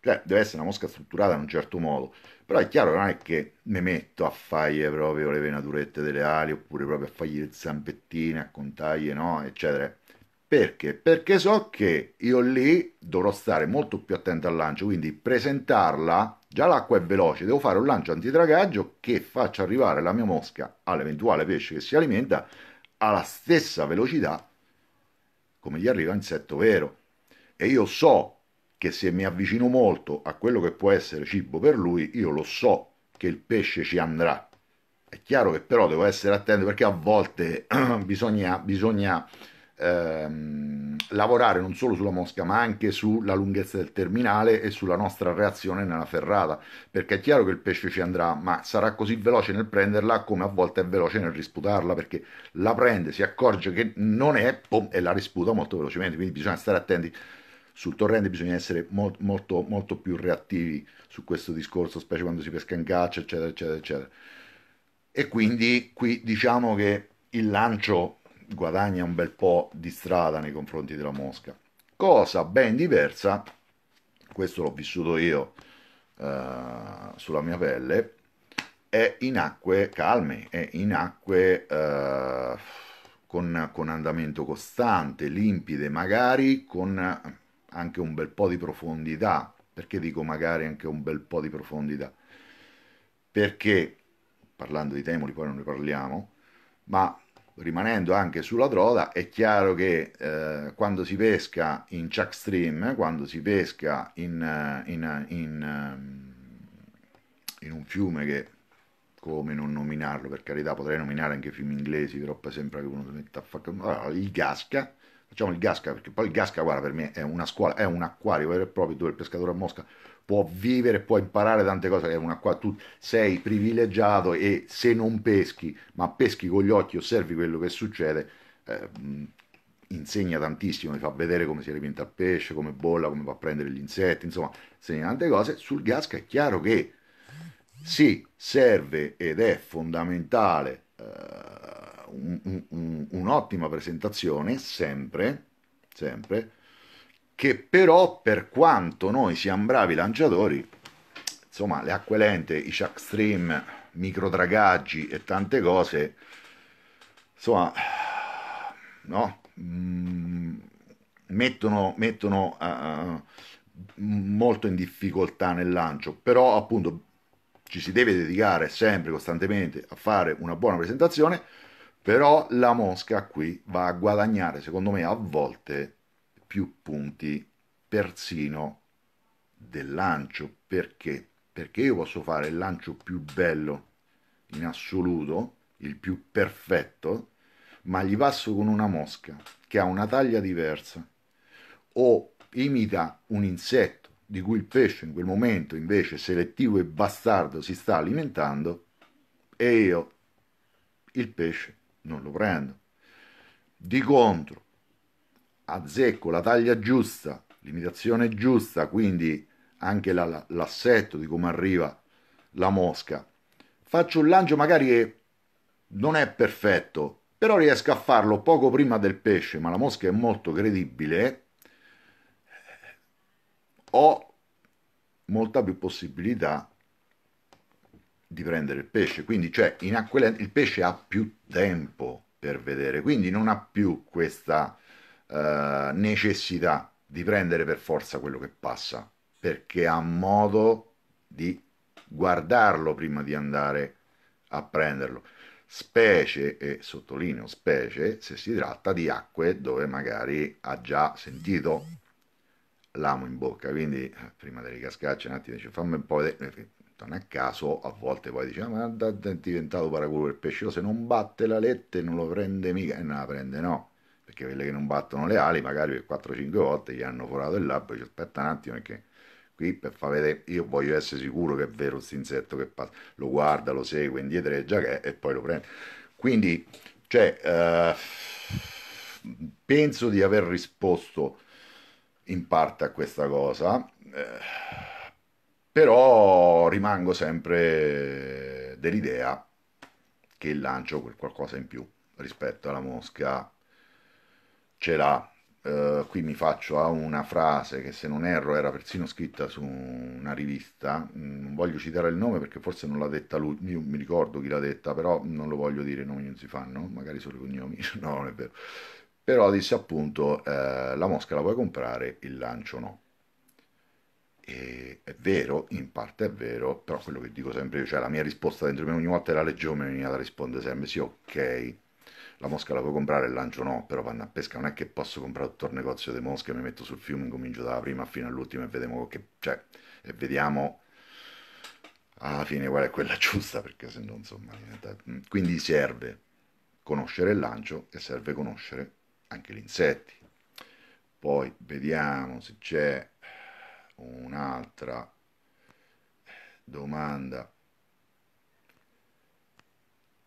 cioè, deve essere una mosca strutturata in un certo modo però è chiaro, non è che mi metto a fare proprio le venaturette delle ali, oppure proprio a fargli le zampettine, a contaglie, no, eccetera. Perché? Perché so che io lì dovrò stare molto più attento al lancio, quindi presentarla, già l'acqua è veloce, devo fare un lancio antidragaggio che faccia arrivare la mia mosca all'eventuale pesce che si alimenta alla stessa velocità come gli arriva insetto vero. E io so che se mi avvicino molto a quello che può essere cibo per lui, io lo so che il pesce ci andrà. È chiaro che però devo essere attento perché a volte <clears throat> bisogna, bisogna ehm, lavorare non solo sulla mosca ma anche sulla lunghezza del terminale e sulla nostra reazione nella ferrata, perché è chiaro che il pesce ci andrà, ma sarà così veloce nel prenderla come a volte è veloce nel risputarla, perché la prende, si accorge che non è boom, e la risputa molto velocemente, quindi bisogna stare attenti sul torrente bisogna essere molto, molto, molto più reattivi su questo discorso, specie quando si pesca in caccia, eccetera, eccetera, eccetera. E quindi qui diciamo che il lancio guadagna un bel po' di strada nei confronti della mosca. Cosa ben diversa, questo l'ho vissuto io eh, sulla mia pelle, è in acque calme, è in acque eh, con, con andamento costante, limpide, magari con anche un bel po' di profondità. Perché dico magari anche un bel po' di profondità? Perché, parlando di Temoli, poi non ne parliamo, ma rimanendo anche sulla droda, è chiaro che eh, quando si pesca in Chuck Stream, quando si pesca in, eh, in, eh, in, ehm, in, un fiume che, come non nominarlo, per carità, potrei nominare anche i fiumi inglesi, però poi sembra che uno si metta a fare... Allora, ah, il Gasca, facciamo il Gasca, perché poi il Gasca, guarda, per me è una scuola, è un acquario vero e proprio dove il pescatore a mosca può vivere, può imparare tante cose, è un acquario, tu sei privilegiato e se non peschi, ma peschi con gli occhi, osservi quello che succede, eh, insegna tantissimo, ti fa vedere come si alimenta il pesce, come bolla, come va a prendere gli insetti, insomma, insegna tante cose. Sul Gasca è chiaro che sì, serve ed è fondamentale eh, un'ottima presentazione, sempre, sempre, che però per quanto noi siamo bravi lanciatori, insomma le acque lente, i chuck stream, microdragaggi e tante cose, insomma, no? Mm, mettono, mettono uh, molto in difficoltà nel lancio, però appunto ci si deve dedicare sempre, costantemente, a fare una buona presentazione però la Mosca qui va a guadagnare, secondo me, a volte più punti persino del lancio. Perché? Perché io posso fare il lancio più bello in assoluto, il più perfetto, ma gli passo con una mosca che ha una taglia diversa o imita un insetto di cui il pesce in quel momento invece selettivo e bastardo si sta alimentando e io il pesce non lo prendo. Di contro, azzecco la taglia giusta, l'imitazione giusta, quindi anche la, l'assetto di come arriva la mosca. Faccio un lancio magari che non è perfetto, però riesco a farlo poco prima del pesce, ma la mosca è molto credibile. Ho molta più possibilità di prendere il pesce, quindi cioè in acque il pesce ha più tempo per vedere, quindi non ha più questa eh, necessità di prendere per forza quello che passa, perché ha modo di guardarlo prima di andare a prenderlo, specie, e sottolineo specie, se si tratta di acque dove magari ha già sentito l'amo in bocca, quindi eh, prima di cascacce un attimo dice fammi un po' vedere, non a caso a volte poi dice ah, ma è diventato paraculo del pesce se non batte la lette non lo prende mica e eh, non la prende no perché quelle che non battono le ali magari per 4-5 volte gli hanno forato il labbro dice aspetta un attimo perché qui per far vedere io voglio essere sicuro che è vero questo insetto che passa lo guarda lo segue indietreggia che è, e poi lo prende quindi cioè eh, penso di aver risposto in parte a questa cosa eh, però rimango sempre dell'idea che il lancio quel qualcosa in più rispetto alla mosca ce l'ha. Uh, qui mi faccio a una frase che se non erro era persino scritta su una rivista, mm, non voglio citare il nome perché forse non l'ha detta lui, io mi ricordo chi l'ha detta, però non lo voglio dire, i nomi non si fanno, magari solo i cognomi, <laughs> no non è vero, però disse appunto uh, la mosca la puoi comprare, il lancio no. E è vero, in parte è vero, però quello che dico sempre io, cioè la mia risposta dentro me ogni volta era leggero, mi veniva da rispondere sempre sì, ok, la mosca la puoi comprare, il lancio no, però vanno a pesca, non è che posso comprare tutto il negozio di mosche, mi metto sul fiume, incomincio dalla prima fino all'ultima e vediamo che, cioè, e vediamo alla fine qual è quella <laughs> giusta, perché se no insomma diventa... Quindi serve conoscere il lancio e serve conoscere anche gli insetti. Poi vediamo se c'è un'altra domanda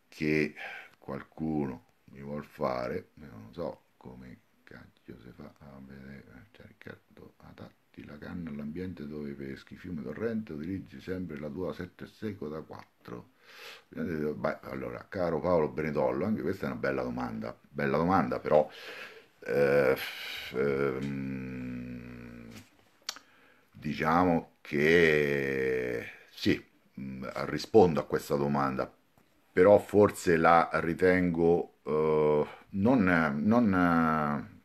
che qualcuno mi vuol fare, non so come cacchio si fa a vedere, eh, cercato cioè, adatti la canna all'ambiente dove peschi, fiume torrente, utilizzi sempre la tua 7 secco da 4. Beh, allora, caro Paolo Benedollo, anche questa è una bella domanda, bella domanda però... Eh, ehm, diciamo che sì, mm, rispondo a questa domanda, però forse la ritengo eh, non, non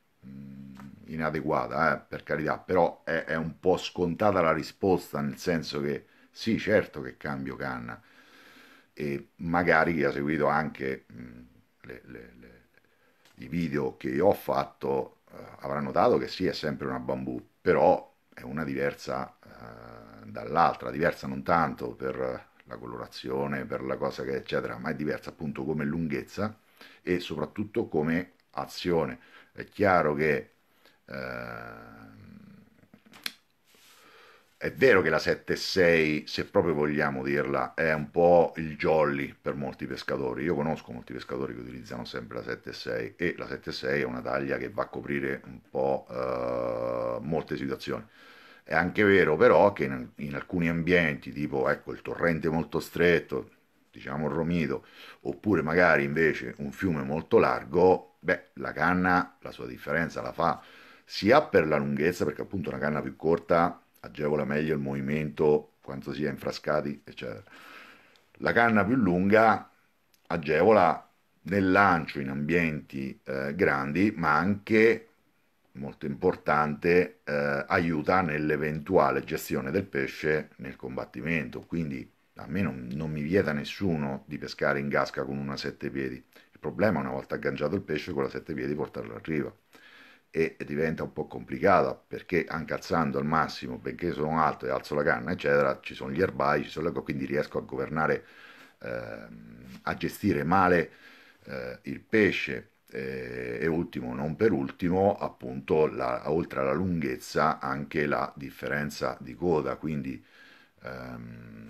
eh, inadeguata, eh, per carità, però è, è, un po' scontata la risposta, nel senso che sì, certo che cambio canna, e magari chi ha seguito anche mh, mm, le, le, le, i video che io ho fatto eh, avrà notato che sì, è sempre una bambù, però è una diversa eh, dall'altra, diversa non tanto per la colorazione, per la cosa che eccetera, ma è diversa appunto come lunghezza e soprattutto come azione. È chiaro che eh, è vero che la 7.6, se proprio vogliamo dirla, è un po' il jolly per molti pescatori. Io conosco molti pescatori che utilizzano sempre la 7.6 e la 7.6 è una taglia che va a coprire un po' eh, molte situazioni. È anche vero però che in, in alcuni ambienti, tipo ecco, il torrente molto stretto, diciamo il romito, oppure magari invece un fiume molto largo, beh, la canna la sua differenza la fa sia per la lunghezza, perché appunto una canna più corta agevola meglio il movimento, quanto sia infrascati, eccetera. La canna più lunga agevola nel lancio in ambienti eh, grandi, ma anche molto importante, eh, aiuta nell'eventuale gestione del pesce nel combattimento, quindi a me non, non, mi vieta nessuno di pescare in gasca con una sette piedi, il problema una volta agganciato il pesce con la sette piedi portarlo a riva e diventa un po' complicata perché anche alzando al massimo, benché sono alto e alzo la canna, eccetera, ci sono gli erbai, ci sono le quindi riesco a governare, eh, a gestire male eh, il pesce eh, e ultimo, non per ultimo, appunto, la, oltre alla lunghezza, anche la differenza di coda, quindi ehm,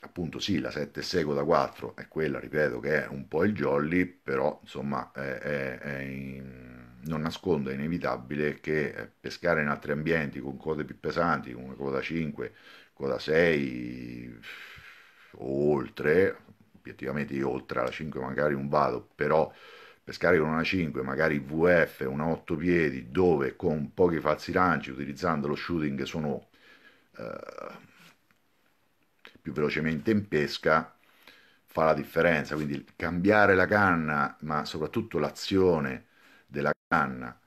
appunto sì, la 7,6 coda 4 è quella, ripeto, che è un po' il jolly, però insomma è, è, è in... non nascondo, è inevitabile che eh, pescare in altri ambienti con code più pesanti, come coda 5, coda 6 o oltre, obiettivamente io oltre alla 5 magari un vado, però pescare con una 5, magari VF, una 8 piedi, dove con pochi falsi lanci, utilizzando lo shooting, sono eh, più velocemente in pesca, fa la differenza. Quindi cambiare la canna, ma soprattutto l'azione della canna,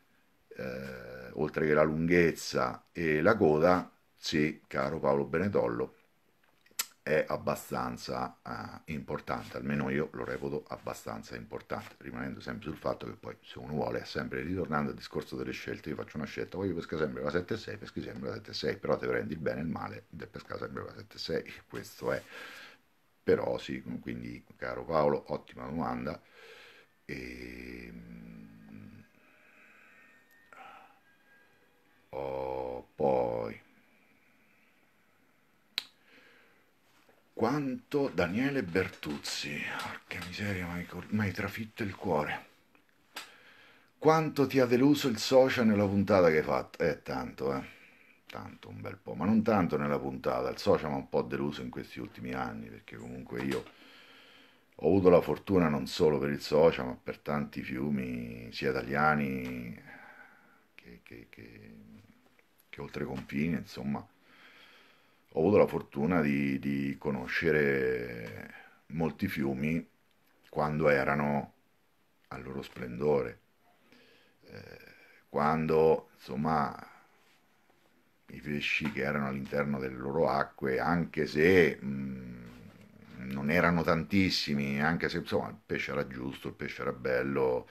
eh, oltre che la lunghezza e la coda, sì, caro Paolo Benetollo, è abbastanza eh, importante, almeno io lo reputo abbastanza importante, rimanendo sempre sul fatto che poi se uno vuole, sempre ritornando al discorso delle scelte, io faccio una scelta, voglio pescare sempre la 7.6, peschi sempre la 7.6, però ti prendi il bene e il male del pescare sempre la 7.6, <laughs> questo è. Però sì, quindi caro Paolo, ottima domanda. E... Ehm, oh, poi quanto Daniele Bertuzzi, porca miseria, mi hai trafitto il cuore. Quanto ti ha deluso il social nella puntata che hai fatto? Eh, tanto, eh. Tanto, un bel po', ma non tanto nella puntata, il social mi ha un po' deluso in questi ultimi anni, perché comunque io ho avuto la fortuna non solo per il social, ma per tanti fiumi, sia italiani che, che, che, che oltre confine, insomma, ho avuto la fortuna di, di conoscere molti fiumi quando erano al loro splendore, eh, quando insomma i pesci che erano all'interno delle loro acque, anche se mh, mm, non erano tantissimi, anche se insomma il pesce era giusto, il pesce era bello,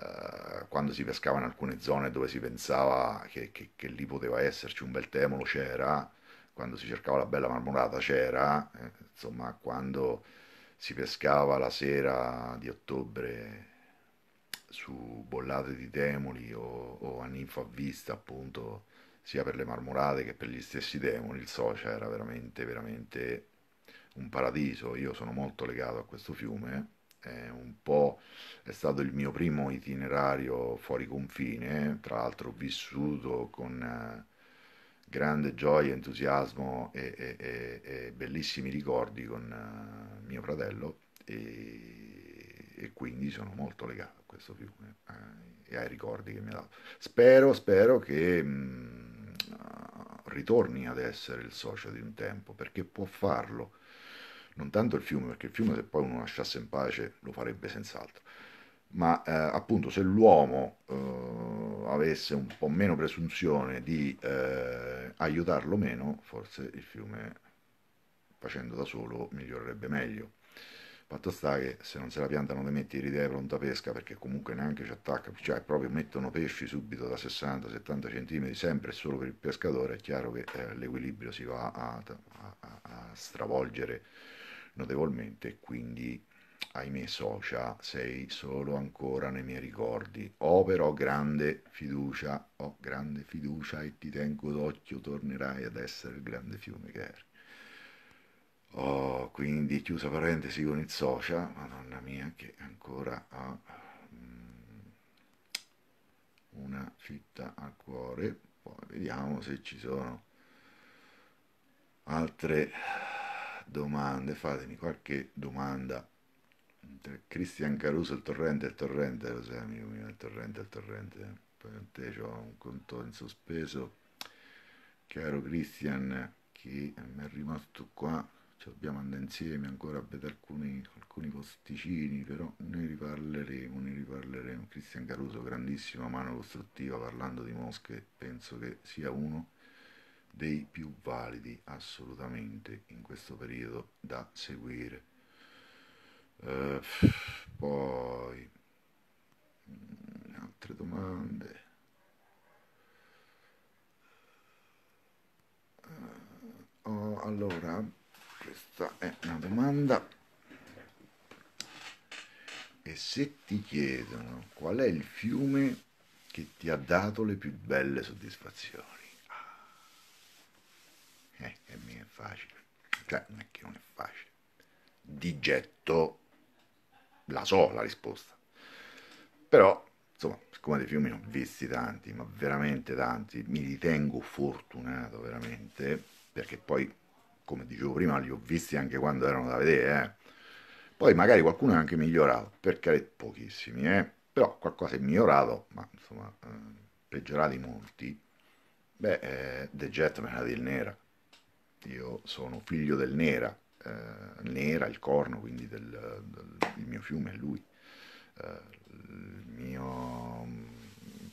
eh, quando si pescava in alcune zone dove si pensava che, che, che lì poteva esserci un bel temolo c'era, quando si cercava la bella marmorata c'era, eh, insomma quando si pescava la sera di ottobre su bollate di demoli o, o a ninfa vista appunto sia per le marmorate che per gli stessi demoli, il Socia era veramente veramente un paradiso io sono molto legato a questo fiume è un po' è stato il mio primo itinerario fuori confine tra l'altro ho vissuto con eh, grande gioia, entusiasmo e, e, e, e bellissimi ricordi con eh, mio fratello e, quindi sono molto legato a questo fiume eh, e ai ricordi che mi ha dato. Spero, spero che mh, mm, ritorni ad essere il socio di un tempo perché può farlo, non tanto il fiume, perché il fiume se poi uno lasciasse in pace lo farebbe senz'altro ma eh, appunto se l'uomo eh, avesse un po' meno presunzione di eh, aiutarlo meno, forse il fiume facendo da solo migliorerebbe meglio. Fatto sta che se non se la piantano le metti ridea pronta pesca perché comunque neanche ci attacca, cioè proprio mettono pesci subito da 60-70 cm sempre solo per il pescatore, è chiaro che eh, l'equilibrio si va a, a, a stravolgere notevolmente e quindi ai miei socia, sei solo ancora nei miei ricordi. Ho però grande fiducia, ho grande fiducia e ti tengo d'occhio, tornerai ad essere il grande fiume che eri. Oh, quindi chiusa parentesi con il socia, madonna mia che ancora ha mm, una fitta al cuore. Poi vediamo se ci sono altre domande, fatemi qualche domanda Cristian Caruso il torrente, il torrente, lo sai amico mio, il torrente, il torrente. Poi con te ho un conto in sospeso. Caro Cristian, che mi è rimasto qua, ci dobbiamo andare insieme ancora a vedere alcuni, alcuni posticini, però ne riparleremo, ne riparleremo. Cristian Caruso, grandissima mano costruttiva, parlando di mosche, penso che sia uno dei più validi assolutamente in questo periodo da seguire. Eh, poi mm, altre domande. Eh, oh, allora, questa è una domanda. E se ti chiedono qual è il fiume che ti ha dato le più belle soddisfazioni? Ah. Eh, che mi è facile. Cioè, non è che non è facile. Di getto la so la risposta. Però, insomma, siccome dei fiumi ne ho visti tanti, ma veramente tanti, mi ritengo fortunato veramente, perché poi, come dicevo prima, li ho visti anche quando erano da vedere, eh. Poi magari qualcuno è anche migliorato, perché pochissimi, eh. Però qualcosa è migliorato, ma insomma, eh, peggiorati molti. Beh, eh, The Jetman era del Nera. Io sono figlio del Nera, eh, nera, il corno quindi del, del il mio fiume è lui, eh, il mio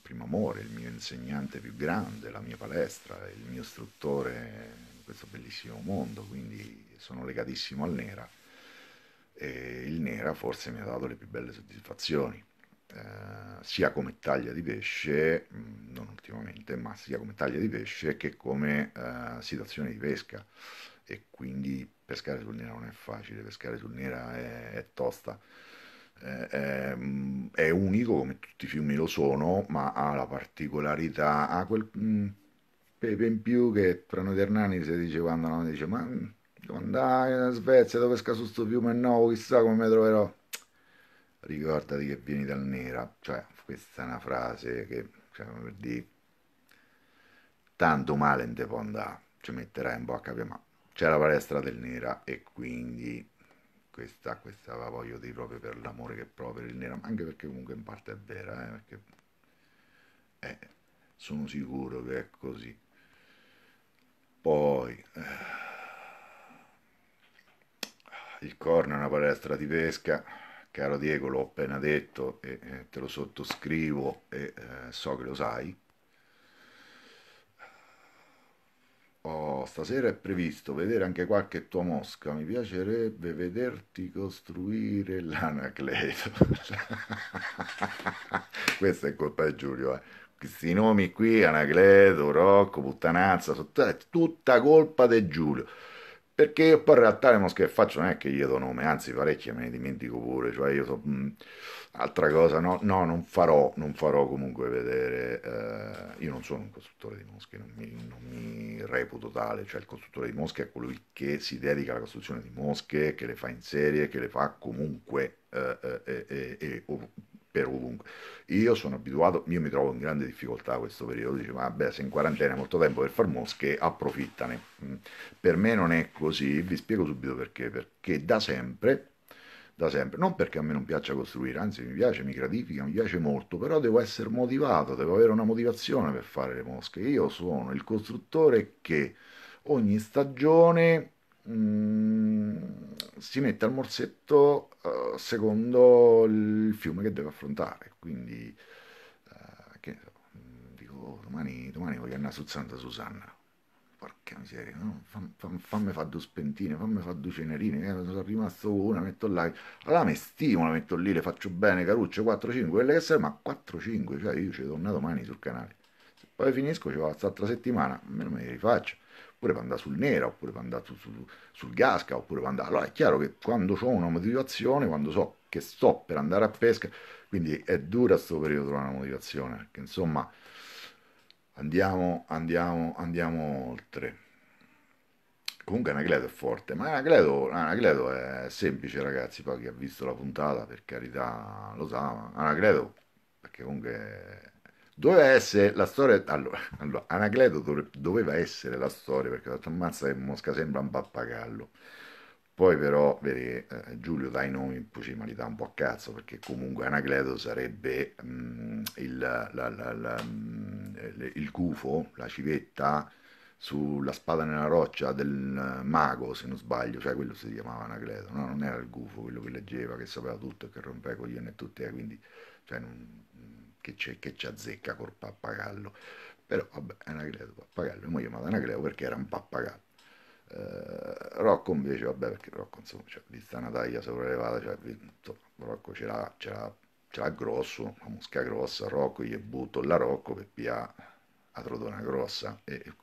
primo amore, il mio insegnante più grande, la mia palestra, il mio istruttore in questo bellissimo mondo, quindi sono legatissimo al nera e il nera forse mi ha dato le più belle soddisfazioni. Eh, sia come taglia di pesce, non ultimamente, ma sia come taglia di pesce che come eh, situazione di pesca e quindi pescare sul nera non è facile, pescare sul nera è, è tosta. È, è, mm, unico come tutti i fiumi lo sono, ma ha la particolarità, ha quel mh, mm, pepe in più che tra noi ternani si dice quando no, dice ma mm, andai in Svezia dove pesca su sto fiume no, chissà come mi troverò. Ricordati che vieni dal nera, cioè questa è una frase che cioè, per dire tanto male non te può andare, ci metterai in bocca, ma c'è la palestra del Nera e quindi questa, questa la voglio dire proprio per l'amore che provo per il Nera, ma anche perché comunque in parte è vera, eh, perché eh, sono sicuro che è così. Poi eh, il corno è una palestra di pesca, caro Diego, l'ho appena detto e eh, te lo sottoscrivo e eh, so che lo sai. Oh, stasera è previsto vedere anche qualche tua mosca. Mi piacerebbe vederti costruire l'anacleto. <laughs> Questa è colpa di Giulio. Eh. Questi nomi qui, Anacleto, Rocco, Puttanazza, eh, tutta colpa di Giulio perché poi in realtà le mosche che faccio non è che io do nome, anzi parecchie me ne dimentico pure, cioè io so, mh, mm, altra cosa, no, no non, farò, non, farò, comunque vedere, eh, io non sono un costruttore di mosche, non mi, non mi, reputo tale, cioè il costruttore di mosche è colui che si dedica alla costruzione di mosche, che le fa in serie, che le fa comunque eh, eh, eh, eh o, per ovunque. Io sono abituato, io mi trovo in grande difficoltà a questo periodo, dicevo, vabbè, se in quarantena è molto tempo per far mosche, approfittane. Mm. Per me non è così, vi spiego subito perché, perché da sempre, da sempre, non perché a me non piaccia costruire, anzi mi piace, mi gratifica, mi piace molto, però devo essere motivato, devo avere una motivazione per fare le mosche. Io sono il costruttore che ogni stagione Mm, si mette al morsetto eh, secondo il fiume che deve affrontare. Quindi, uh, che, mm, dico, domani, domani voglio andare su Santa Susanna. Porca miseria, no? Fam, fam, fammi fare due spentine, fammi fare due cenerine, eh, sono rimasto una, metto là. Allora mi stimola, metto lì, le faccio bene, carucce 4-5, quelle che serve, ma 4-5, cioè io ci torno domani sul canale. Se poi finisco, ci vado l'altra settimana, almeno me li rifaccio oppure può andare sul nero, oppure può andare su, su, sul gasca, oppure può andare... Allora è chiaro che quando ho una motivazione, quando so che sto per andare a pesca, quindi è dura questo periodo trovare una motivazione, perché insomma andiamo, andiamo, andiamo oltre. Comunque Anacleto è forte, ma Anacleto, Anacleto è semplice ragazzi, poi chi ha visto la puntata per carità lo sa, Anacleto perché comunque Doveva essere la storia, allora, allora Anacleto doveva essere la storia perché ho detto ammazza che Mosca sembra un pappagallo. Poi però, vedi, eh, Giulio dai nomi in pucimalità un po' a cazzo, perché comunque Anacleto sarebbe mm, il, la, la, la, mm, il, gufo, la civetta sulla spada nella roccia del eh, mago, se non sbaglio, cioè quello si chiamava Anacleto, no? non era il gufo, quello che leggeva, che sapeva tutto e che rompeva coglioni e tutte, eh, quindi cioè, non, che, che ci azzecca col pappagallo. Però vabbè, Anacleto pappagallo, e mo chiamava Anacleo perché era un pappagallo. Eh, Rocco invece, vabbè, perché Rocco insomma, cioè, vista una taglia sopraelevata, cioè, insomma, Rocco ce l'ha, ce grosso, una mosca grossa, Rocco gli butto la Rocco per via la trotona grossa. E, e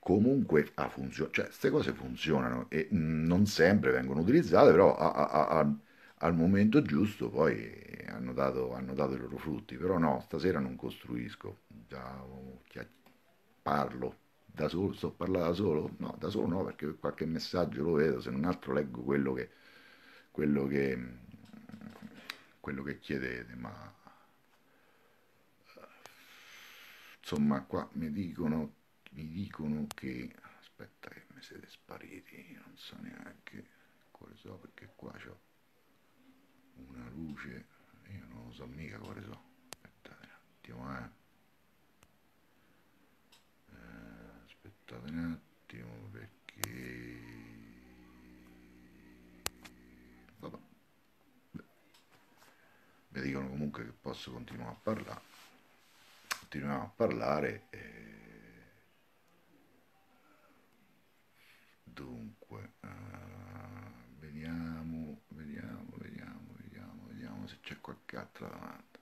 comunque ha funzionato, cioè queste cose funzionano e mh, non sempre vengono utilizzate, però a, a, a al momento giusto poi hanno dato, hanno dato i loro frutti, però no, stasera non costruisco, già parlo da solo, sto parlando da solo? No, da solo no, perché qualche messaggio lo vedo, se non altro leggo quello che, quello che, quello che chiedete, ma insomma qua mi dicono, mi dicono che, aspetta che mi siete spariti, non so neanche cosa so perché qua c'ho una luce io non lo so mica quale so aspettate eh, un attimo eh. eh aspettate un attimo perché vabbè mi dicono comunque che posso continuare a parlare continuiamo a parlare e... Eh. dunque eh. c'è qualche altra domanda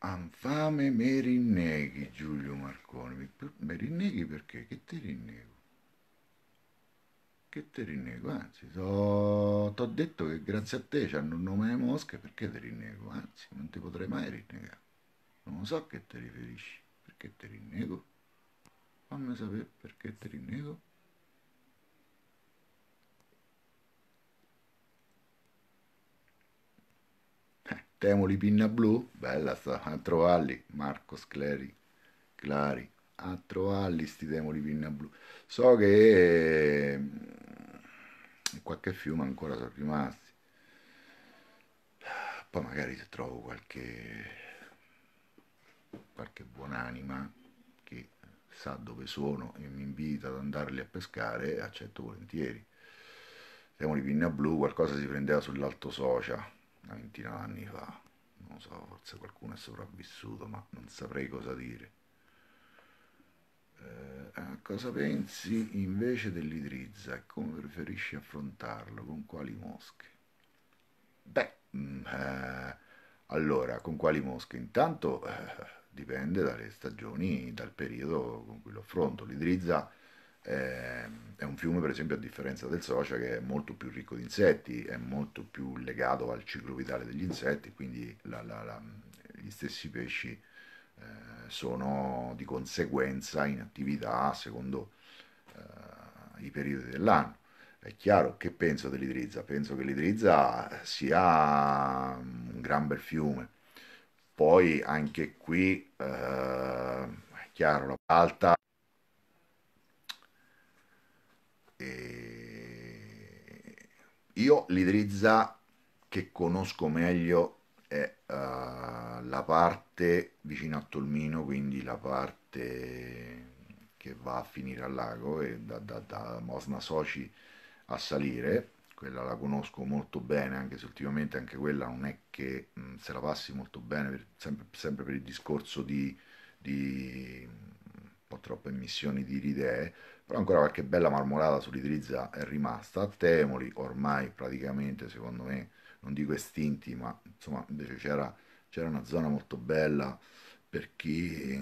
Anfame me rinneghi Giulio Marconi. Mi rinneghi perché? Che ti rinnego? Che ti rinnego? Anzi, ti ho detto che grazie a te hanno un nome e mosche, perché ti rinnego? Anzi, non ti potrei mai rinnegare. Non so a che ti riferisci. Perché ti rinnego? Fammi sapere perché ti rinnego. Temoli Pinna Blu, bella sta, a trovarli, Marco Scleri, Clari, a trovarli sti Temoli Pinna Blu. So che in mm, qualche fiume ancora sono rimasti. Poi magari se trovo qualche, qualche buonanima che sa dove sono e mi invita ad andarli a pescare, accetto volentieri. Temoli Pinna Blu, qualcosa si prendeva sull'alto socia una ventina d'anni fa, non so, forse qualcuno è sopravvissuto, ma non saprei cosa dire. Eh, cosa pensi invece dell'idrizza e come preferisci affrontarlo? Con quali mosche? Beh, mh, mm, eh, allora, con quali mosche? Intanto eh, dipende dalle stagioni, dal periodo con cui lo affronto. L'idrizza Ehm, è un fiume, per esempio, a differenza del Socia, che è molto più ricco di insetti, è molto più legato al ciclo vitale degli insetti, quindi la, la, la, gli stessi pesci eh, sono di conseguenza in attività secondo eh, i periodi dell'anno. È chiaro che penso dell'Idrizza, penso che l'Idrizza sia un gran bel fiume, poi anche qui eh, è chiaro la alta E eh, io l'idrizza che conosco meglio è uh, la parte vicino a Tolmino, quindi la parte che va a finire al lago e da, da, da Mosna Soci a salire, quella la conosco molto bene, anche se ultimamente anche quella non è che mh, se la passi molto bene, per, sempre, sempre, per il discorso di, di po' troppe emissioni di ridee, però ancora qualche bella marmorata sull'Idrizza è rimasta. Temoli ormai praticamente, secondo me, non dico estinti, ma insomma invece c'era, c'era una zona molto bella. Per chi,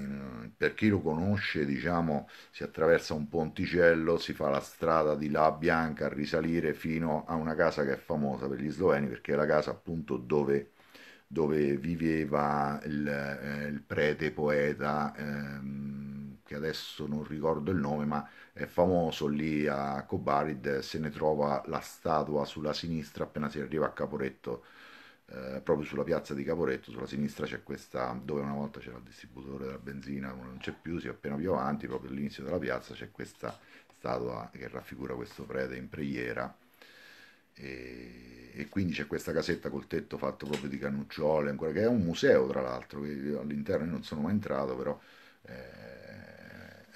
per chi, lo conosce, diciamo, si attraversa un ponticello, si fa la strada di là bianca a risalire fino a una casa che è famosa per gli sloveni perché è la casa appunto dove, dove viveva il, eh, il prete poeta. Ehm, che adesso non ricordo il nome, ma è famoso lì a Cobarid, se ne trova la statua sulla sinistra appena si arriva a Caporetto, eh, proprio sulla piazza di Caporetto, sulla sinistra c'è questa, dove una volta c'era il distributore della benzina, non c'è più, si è appena più avanti, proprio all'inizio della piazza c'è questa statua che raffigura questo prete in preghiera. E, e, quindi c'è questa casetta col tetto fatto proprio di cannucciole, ancora che è un museo tra l'altro, all'interno io non sono mai entrato, però eh,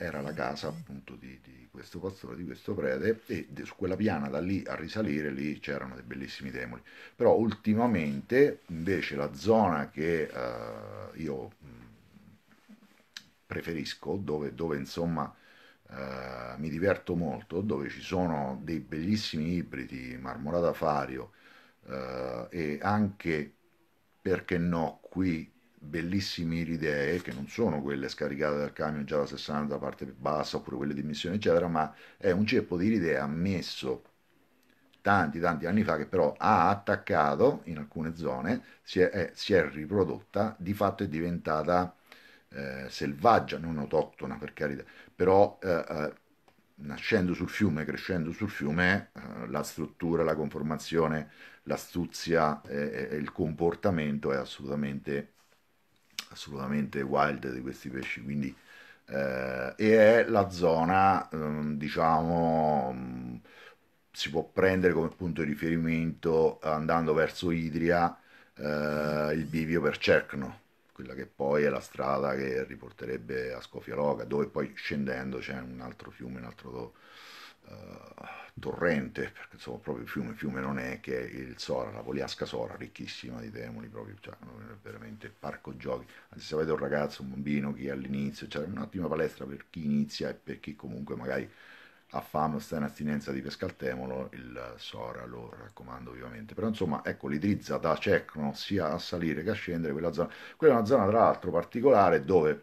era la casa appunto di, di questo pastore, di questo prete, e su quella piana da lì a risalire lì c'erano dei bellissimi temoli. Però ultimamente invece la zona che eh, io mm, preferisco, dove, dove insomma eh, mi diverto molto, dove ci sono dei bellissimi ibridi, marmorata fario eh, e anche, perché no, qui bellissime iridee che non sono quelle scaricate dal camion già da 60 da parte bassa oppure quelle di missione eccetera ma è un ceppo di iridee ammesso tanti tanti anni fa che però ha attaccato in alcune zone si è, è, eh, si è riprodotta di fatto è diventata eh, selvaggia non autoctona per carità però eh, eh, nascendo sul fiume crescendo sul fiume eh, la struttura la conformazione l'astuzia e eh, il comportamento è assolutamente assolutamente wild di questi pesci, quindi eh, e è la zona, ehm, diciamo, mm, si può prendere come punto di riferimento andando verso Idria eh, il bivio per Cercno, quella che poi è la strada che riporterebbe a Scofia Scofialoga, dove poi scendendo c'è un altro fiume, un altro eh, torrente, perché insomma proprio il fiume, fiume non è, che il Sora, la Poliasca Sora, ricchissima di demoni, proprio, cioè, veramente parco giochi, anzi se avete un ragazzo, un bambino, chi è all'inizio, c'è cioè, un'ottima palestra per chi inizia e per chi comunque magari ha fame o sta in astinenza di pesca al temolo, il Sora lo raccomando vivamente. Però insomma, ecco, l'idrizza da Cecno sia a salire che a scendere, quella zona, quella è una zona tra l'altro particolare dove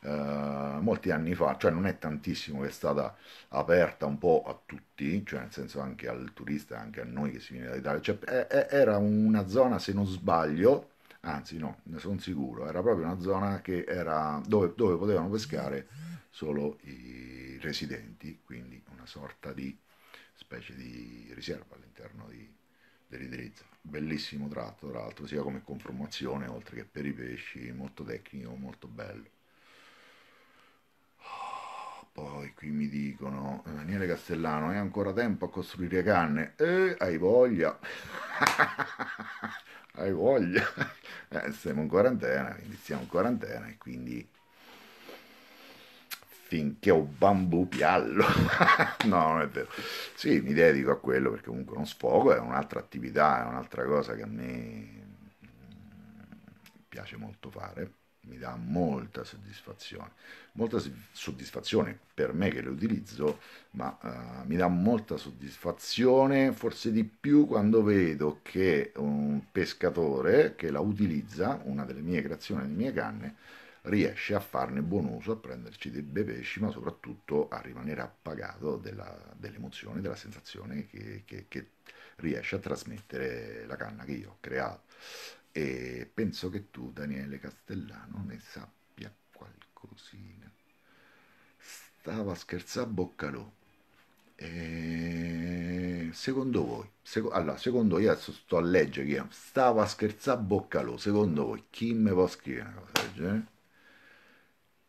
eh, molti anni fa, cioè non è tantissimo che è stata aperta un po' a tutti, cioè nel senso anche al turista, anche a noi che si viene dall'Italia, cioè, era una zona se non sbaglio, anzi no, ne sono sicuro, era proprio una zona era, dove, dove potevano pescare solo i residenti, quindi una sorta di specie di riserva all'interno di, dell'Idrizza. Bellissimo tratto, tra l'altro, sia come conformazione, oltre che per i pesci, molto tecnico, molto bello. Poi qui mi dicono, eh, Daniele Castellano, hai ancora tempo a costruire canne? Eh, hai voglia. <laughs> hai voglia. <laughs> Eh, siamo in quarantena, quindi siamo in quarantena e quindi finché ho bambù piallo. <laughs> no, non è vero. Sì, mi dedico a quello perché comunque uno sfogo è un'altra attività, è un'altra cosa che a me mm, piace molto fare mi dà molta soddisfazione, molta soddisfazione per me che le utilizzo, ma uh, mi dà molta soddisfazione forse di più quando vedo che un pescatore che la utilizza, una delle mie creazioni, delle mie canne, riesce a farne buon uso, a prenderci dei bei pesci, ma soprattutto a rimanere appagato dell'emozione, dell della sensazione che, che, che riesce a trasmettere la canna che io ho creato e penso che tu, Daniele Castellano, ne sappia qualcosina. Stava scherzando a Boccalò. E... Secondo voi, seco... allora, secondo io adesso sto a leggere chi stava scherzando a Boccalò, secondo voi chi mi può scrivere una cosa del genere?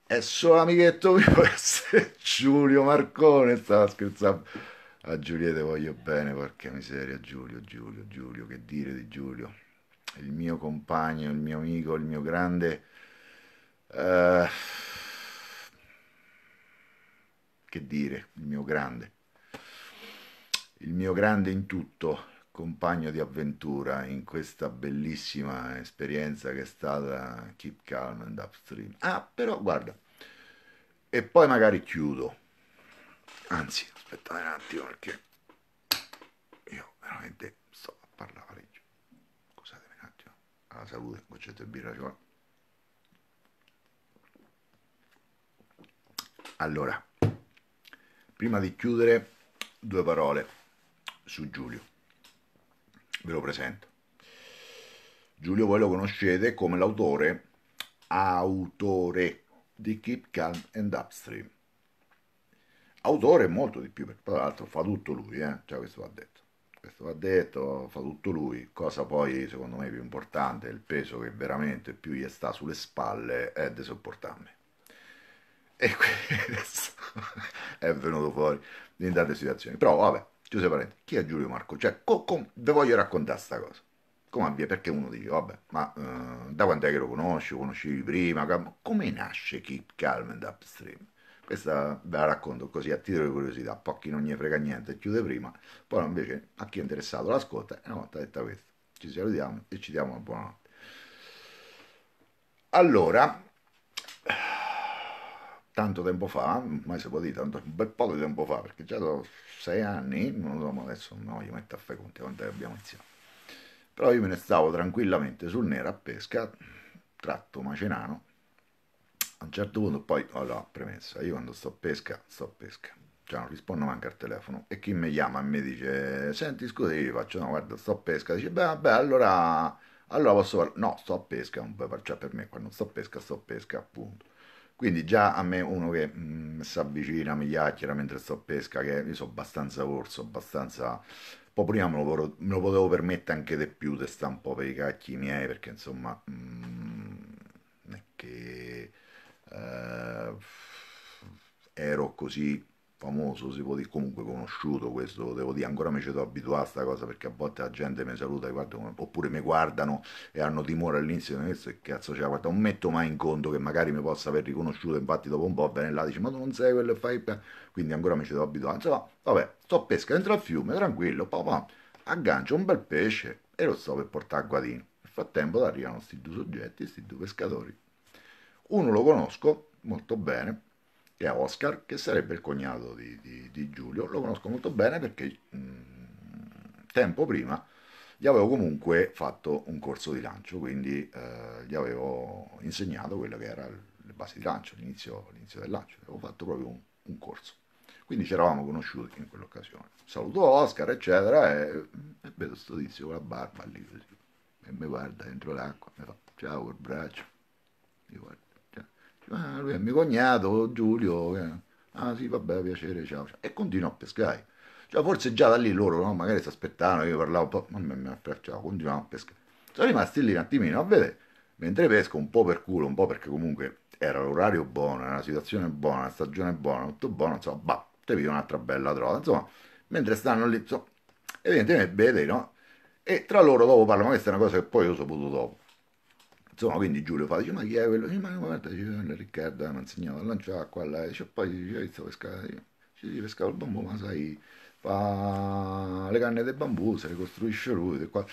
E suo amichetto mio <laughs> può essere Giulio Marcone, stava scherzando. A Giulia, te voglio bene, porca miseria, Giulio, Giulio, Giulio, che dire di Giulio il mio compagno, il mio amico, il mio grande... Eh, che dire, il mio grande. Il mio grande in tutto, compagno di avventura in questa bellissima esperienza che è stata Keep Calm and Upstream. Ah, però guarda, e poi magari chiudo. Anzi, aspetta un attimo perché io veramente sto a parlare alla salute, concetto di birra ci Allora, prima di chiudere, due parole su Giulio. Ve lo presento. Giulio voi lo conoscete come l'autore, autore di Keep Calm and Upstream autore molto di più, perché tra l'altro fa tutto lui, eh? cioè questo va detto questo va detto, fa tutto lui, cosa poi secondo me più importante, il peso che veramente più gli sta sulle spalle è di sopportarmi. E questo <laughs> è venuto fuori in tante situazioni. Però vabbè, Giuseppe Parenti, chi è Giulio Marco? Cioè, co, co, ve voglio raccontare questa cosa. Come avvia? Perché uno dice, vabbè, ma eh, da è che lo conosci? Lo conoscevi prima? Come nasce Keep Calm and Upstream? Questa ve la racconto così a titolo di curiosità, poi chi non gli frega niente chiude prima, poi invece a chi è interessato l'ascolta e una volta detta questa ci salutiamo e ci diamo una buonanotte. Allora, tanto tempo fa, mai si può dire, tanto, un bel po' di tempo fa, perché già da sei anni, non lo so, adesso no, io metto a fare conti quando abbiamo iniziato. Però io me ne stavo tranquillamente sul nero a pesca, tratto macenano, a un certo punto poi, ho la premessa, io quando sto a pesca, sto a pesca, cioè non rispondo neanche al telefono, e chi mi chiama e mi dice, senti scusa, io gli faccio, no guarda, sto a pesca, dice, beh, vabbè, allora, allora posso fare, no, sto a pesca, non puoi cioè per me, quando sto a pesca, sto a pesca, appunto. Quindi già a me uno che mm, si avvicina, mi chiacchiera mentre sto a pesca, che io sono abbastanza corso, abbastanza po' prima me lo, me lo, potevo permettere anche di più, di sta un po' per i cacchi miei, perché insomma, mm, è che eh, ero così famoso, si può dire comunque conosciuto questo, devo dire, ancora mi ci devo abituato a questa cosa perché a volte la gente mi saluta guardo, oppure mi guardano e hanno timore all'inizio questo che cazzo c'è, guarda, non metto mai in conto che magari mi possa aver riconosciuto, infatti dopo un po' viene là e dice ma tu non sei quello che fai, quindi ancora mi ci devo abituato, insomma, vabbè, sto pesca dentro al fiume, tranquillo, pa, aggancio un bel pesce e lo sto per portare a guadino. Nel frattempo arrivano questi due soggetti, questi due pescatori uno lo conosco molto bene, che è Oscar, che sarebbe il cognato di, di, di Giulio. Lo conosco molto bene perché mh, mm, tempo prima gli avevo comunque fatto un corso di lancio, quindi eh, gli avevo insegnato quello che era le basi di lancio, l'inizio, l'inizio del lancio, avevo fatto proprio un, un corso. Quindi ci eravamo conosciuti in quell'occasione. Saluto Oscar, eccetera, e, e vedo sto tizio con la barba lì così, e mi guarda dentro l'acqua, mi fa ciao col braccio, mi guarda Ah, lui è mio cognato, Giulio. Eh. Ah sì, vabbè, piacere, ciao, ciao. E continuò a pescare. Cioè, forse già da lì loro, no? magari si aspettavano, io parlavo ma mi affacciavo, continuavo a pescare. Sono rimasti lì un attimino a vedere, mentre pesco un po' per culo, un po' perché comunque era l'orario buono, era una situazione buona, la stagione buona, tutto buono, insomma, bah, te piglio un'altra bella trova, insomma, mentre stanno lì, insomma, evidentemente vedi, no? E tra loro dopo parlo, ma questa è una cosa che poi io ho saputo dopo. Insomma, quindi Giulio fa, dice, ma chi è quello? Dice, ma guarda, dice, Riccardo mi ha insegnato a lanciare qua, là, dice, poi dice, visto pescare, dice, si pescava il bambù, ma sai, fa le canne del bambù, se le costruisce lui, qua.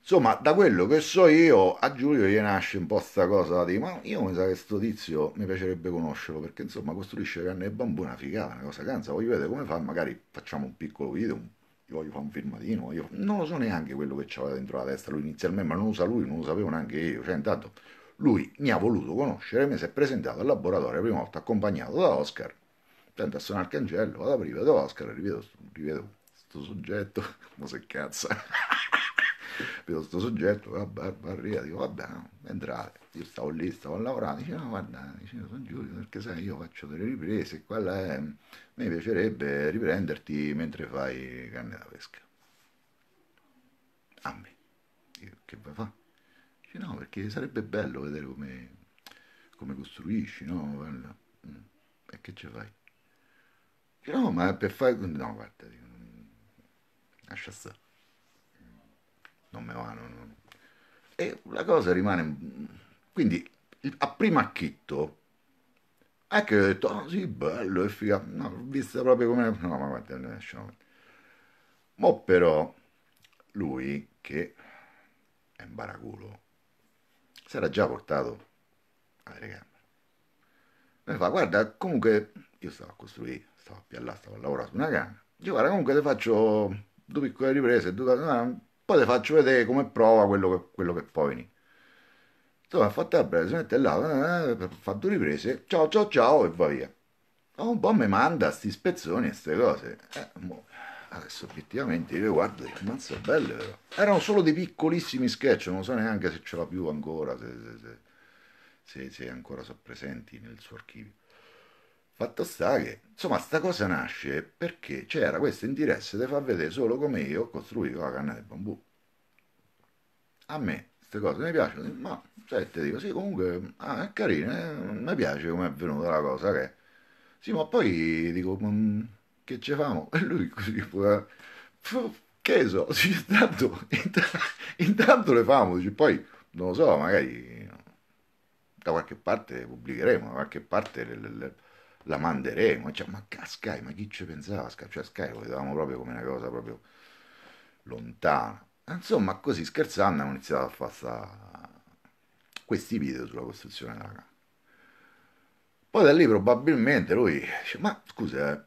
Insomma, da quello che so io, a Giulio gli nasce un po' questa cosa di, ma io mi sa che sto tizio mi piacerebbe conoscerlo, perché insomma costruisce le canne del bambù, una figata, una cosa canza, voglio vedere come fa, magari facciamo un piccolo video, un io voglio fare un firmatino, io non lo so neanche quello che c'aveva dentro la testa lui inizialmente, ma non lo sa lui, non lo sapevo neanche io, cioè intanto lui mi ha voluto conoscere, mi si è presentato al laboratorio la prima volta accompagnato da Oscar, sento a suonare il cancello, vado a aprire, da Oscar, rivedo, rivedo sto soggetto, ma <laughs> se cazzo vedo questo soggetto, a bar, dico vabbè, entrate, io stavo lì, stavo lavorando, dice no guarda, dice, sono Giulio, perché sai io faccio delle riprese, quella è, eh, mi piacerebbe riprenderti mentre fai canne da pesca. A me, dico, che vuoi fare? Dice no, perché sarebbe bello vedere come, come costruisci, no? Mm, e che ci fai? Dice no, ma per fare... No, guarda, dico, mm, lascia stare non me va. Non... E la cosa rimane... Quindi a prima acchitto è che ho detto, ah oh, sì, bello, è figa, no, vista proprio come... No, ma guarda, lasciamo. Ma però lui, che è un baraculo, si era già portato alle telecamere. Mi fa, guarda, comunque, io stavo a costruire, stavo più piallare, stavo a lavorare su una camera. Io guarda, comunque ti faccio due piccole riprese, due... No, poi ti faccio vedere come prova quello che, quello che poi vieni. Tu ha fatto la presa, si mette là, eh, fa due riprese, ciao ciao ciao e va via. Oh, un po' mi manda sti spezzoni e queste cose. Eh, mo, adesso obiettivamente io guardo che mazza belle però. Erano solo dei piccolissimi sketch, non so neanche se ce l'ha più ancora, se, se, se, se ancora sono presenti nel suo archivio. Fatto sta che, insomma, sta cosa nasce perché c'era questo interesse di far vedere solo come io ho costruito la canna di bambù. A me queste cose mi piacciono, ma sai, ti dico, sì, comunque ah, è carino, eh, mi piace come è venuta la cosa, che... Sì, ma poi dico, mm, che ci famo? <laughs> E lui così, che so, <laughs> intanto, intanto le famo, dice, poi, non lo so, magari da qualche parte pubblicheremo, da qualche parte... Le, le, la manderemo. Cioè, ma Sky, ma chi ci pensava? Cioè, Sky lo vedevamo proprio come una cosa proprio lontana. Eh, insomma, così scherzando hanno iniziato a fare sta... questi video sulla costruzione della casa. Poi da lì probabilmente lui dice, ma scusa, eh,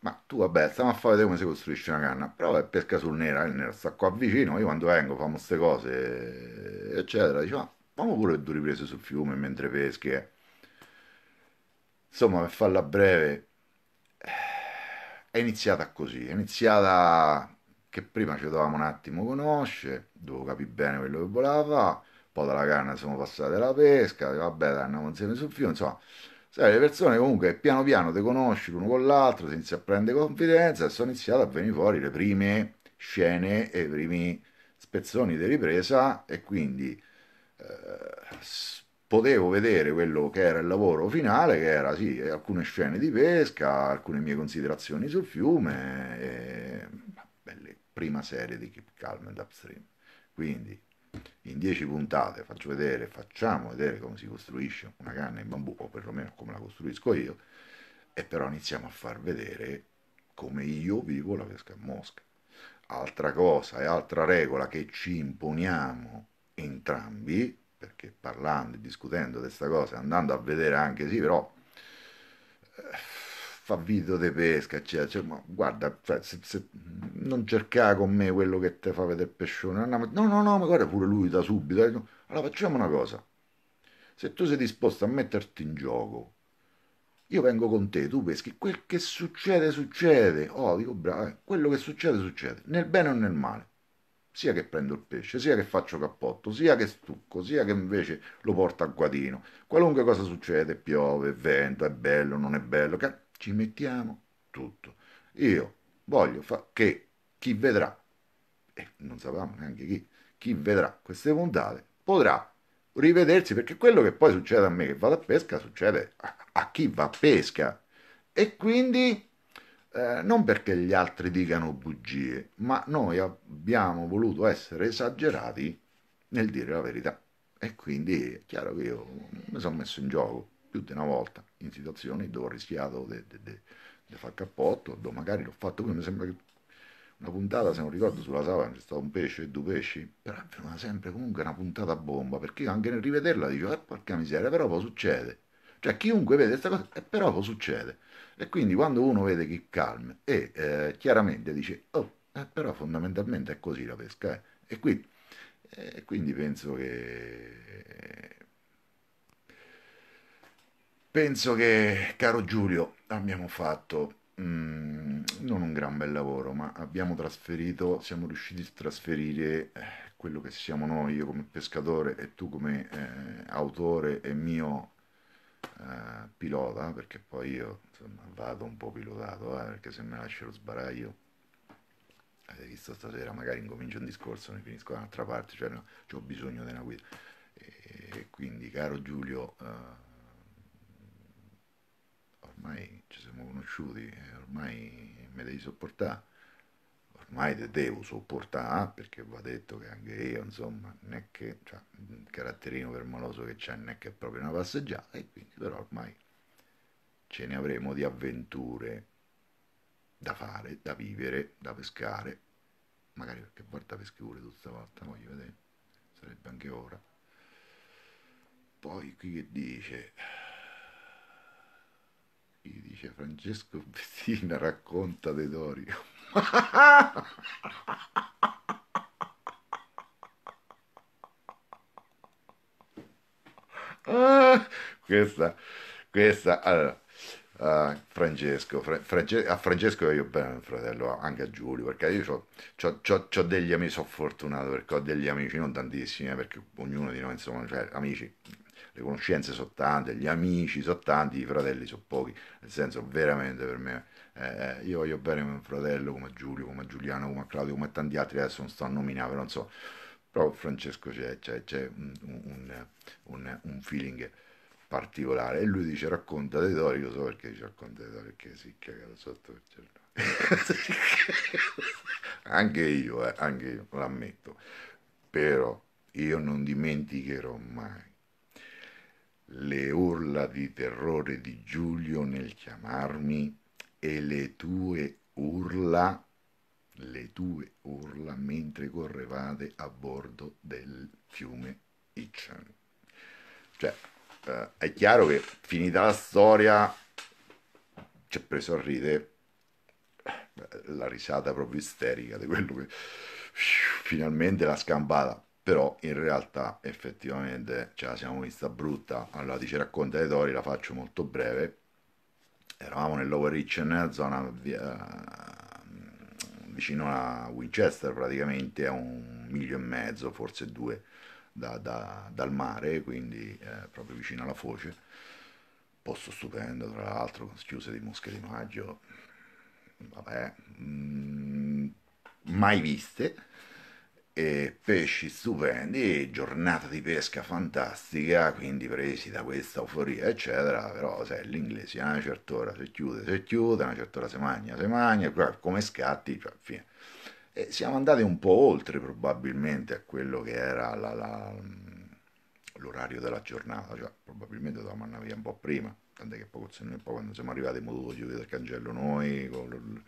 ma tu vabbè, stiamo a fare vedere come si costruisce una canna, però è pesca sul nera, il nero sta qua vicino, io quando vengo famo queste cose, eccetera, dice, ma famo pure due riprese sul fiume mentre peschi, eh. Insomma, per farla breve, è iniziata così, è iniziata che prima ci dovevamo un attimo conoscere, dovevo capire bene quello che voleva, poi dalla canna siamo passati alla pesca, vabbè, andiamo insieme sul fiume, insomma, sai, le persone comunque piano piano ti conosci l'uno con l'altro, si inizia a prendere confidenza e sono iniziate a venire fuori le prime scene e i primi spezzoni di ripresa e quindi... Eh, potevo vedere quello che era il lavoro finale, che era sì, alcune scene di pesca, alcune mie considerazioni sul fiume, e, beh, prima serie di Keep Calm and Upstream. Quindi in dieci puntate faccio vedere, facciamo vedere come si costruisce una canna in bambù, o perlomeno come la costruisco io, e però iniziamo a far vedere come io vivo la pesca a mosca. Altra cosa e altra regola che ci imponiamo entrambi perché parlando e discutendo di questa cosa, andando a vedere anche, sì, però eh, fa video di pesca, eccetera, cioè, ma guarda, cioè, se, se non cercare con me quello che ti fa vedere il pescione, no, no, no, ma guarda pure lui da subito, eh. allora facciamo una cosa, se tu sei disposto a metterti in gioco, io vengo con te, tu peschi, quel che succede succede, oh, dico bravo, eh, quello che succede succede, nel bene o nel male sia che prendo il pesce, sia che faccio cappotto, sia che stucco, sia che invece lo porto a guadino. Qualunque cosa succede, piove, vento, è bello, non è bello, ci mettiamo tutto. Io voglio fa- che chi vedrà, e eh, non sapevamo neanche chi, chi vedrà queste puntate potrà rivedersi perché quello che poi succede a me che vado a pesca succede a, a chi va a pesca. E quindi eh, non perché gli altri dicano bugie, ma noi abbiamo voluto essere esagerati nel dire la verità. E quindi è chiaro che io mi sono messo in gioco più di una volta in situazioni dove ho rischiato di far cappotto, dove magari l'ho fatto qui, mi sembra che una puntata, se non ricordo, sulla Savana c'è stato un pesce e due pesci, però è sempre comunque una puntata a bomba, perché io anche nel rivederla dico, eh, porca miseria, però poi succede. Cioè chiunque vede questa cosa, eh, però poi succede. E quindi quando uno vede Keep Calm e eh, chiaramente dice, oh, eh, però fondamentalmente è così la pesca. Eh. E qui, eh, quindi penso che... Penso che, caro Giulio, abbiamo fatto Mm, non un gran bel lavoro, ma abbiamo trasferito, siamo riusciti a trasferire eh, quello che siamo noi, io come pescatore e tu come eh, autore e mio eh, pilota, perché poi io insomma, vado un po' pilotato, eh, perché se me lascio lo sbaraglio, avete visto stasera, magari incomincio un discorso, ne finisco da un'altra parte, cioè no, ho bisogno di una guida. E, e quindi, caro Giulio, eh, ormai ci siamo conosciuti, eh, ormai me devi sopportare mai te devo sopportare, perché va detto che anche io, insomma, non è che cioè, un caratterino permaloso che c'è, non è che è proprio una passeggiata, e quindi però ormai ce ne avremo di avventure da fare, da vivere, da pescare, magari qualche volta peschi pure tu stavolta, voglio vedere, sarebbe anche ora. Poi qui che dice gli dice Francesco Bettina racconta De Dorio. ah, questa, questa, allora, uh, Francesco, Fra, Frances, a Francesco io bene fratello, anche a Giulio, perché io ho degli amici, sono fortunato perché ho degli amici, non tantissimi, eh, perché ognuno di noi, insomma, cioè, amici le conoscenze sono tante, gli amici sono tanti, i fratelli sono pochi, nel senso veramente per me, eh, io voglio bene come un fratello, come Giulio, come Giuliano, come Claudio, come tanti altri, adesso non sto a nominare, però non so, però Francesco c'è, c'è, c'è un, un, un, un, feeling particolare e lui dice racconta dei Dori, io so perché dice racconta dei Dori, perché si è cagato sotto il giorno. <laughs> anche io, eh, anche io, l'ammetto, però io non dimenticherò mai le urla di terrore di Giulio nel chiamarmi e le tue urla, le tue urla mentre correvate a bordo del fiume Itchen. Cioè, eh, è chiaro che finita la storia ci ha preso a ridere eh, la risata proprio isterica di quello che finalmente l'ha scampata però in realtà effettivamente ce la siamo vista brutta. Allora dice racconta dei tori, la faccio molto breve. Eravamo nell'Over Rich, nella zona via, eh, vicino a Winchester praticamente, a un miglio e mezzo, forse due, da, da, dal mare, quindi eh, proprio vicino alla foce. Posto stupendo, tra l'altro, con schiuse di mosche di maggio, vabbè, mh, mm, mai viste e pesci stupendi, giornata di pesca fantastica, quindi presi da questa euforia, eccetera, però sai, l'inglese a una certa ora si chiude, si chiude, a una certa ora si magna, si magna, come scatti, cioè, fine. E siamo andati un po' oltre probabilmente a quello che era la, la, l'orario della giornata, cioè probabilmente dovevamo andare via un po' prima, tant'è che poco se noi poi quando siamo arrivati abbiamo dovuto chiudere il cancello noi, con,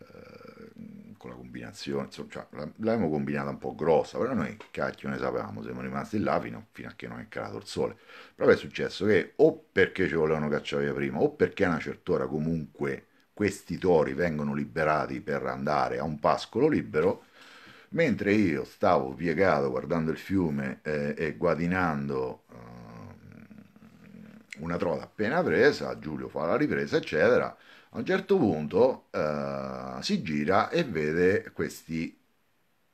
eh, con la combinazione, insomma, cioè, l'abbiamo combinata un po' grossa, però noi cacchio ne sapevamo, siamo rimasti là fino, fino a che non è calato il sole. Però è successo che o perché ci volevano cacciare via prima, o perché a una certa ora comunque questi tori vengono liberati per andare a un pascolo libero, mentre io stavo piegato guardando il fiume eh, e guadinando eh, una trota appena presa, Giulio fa la ripresa, eccetera a un certo punto eh, si gira e vede questi,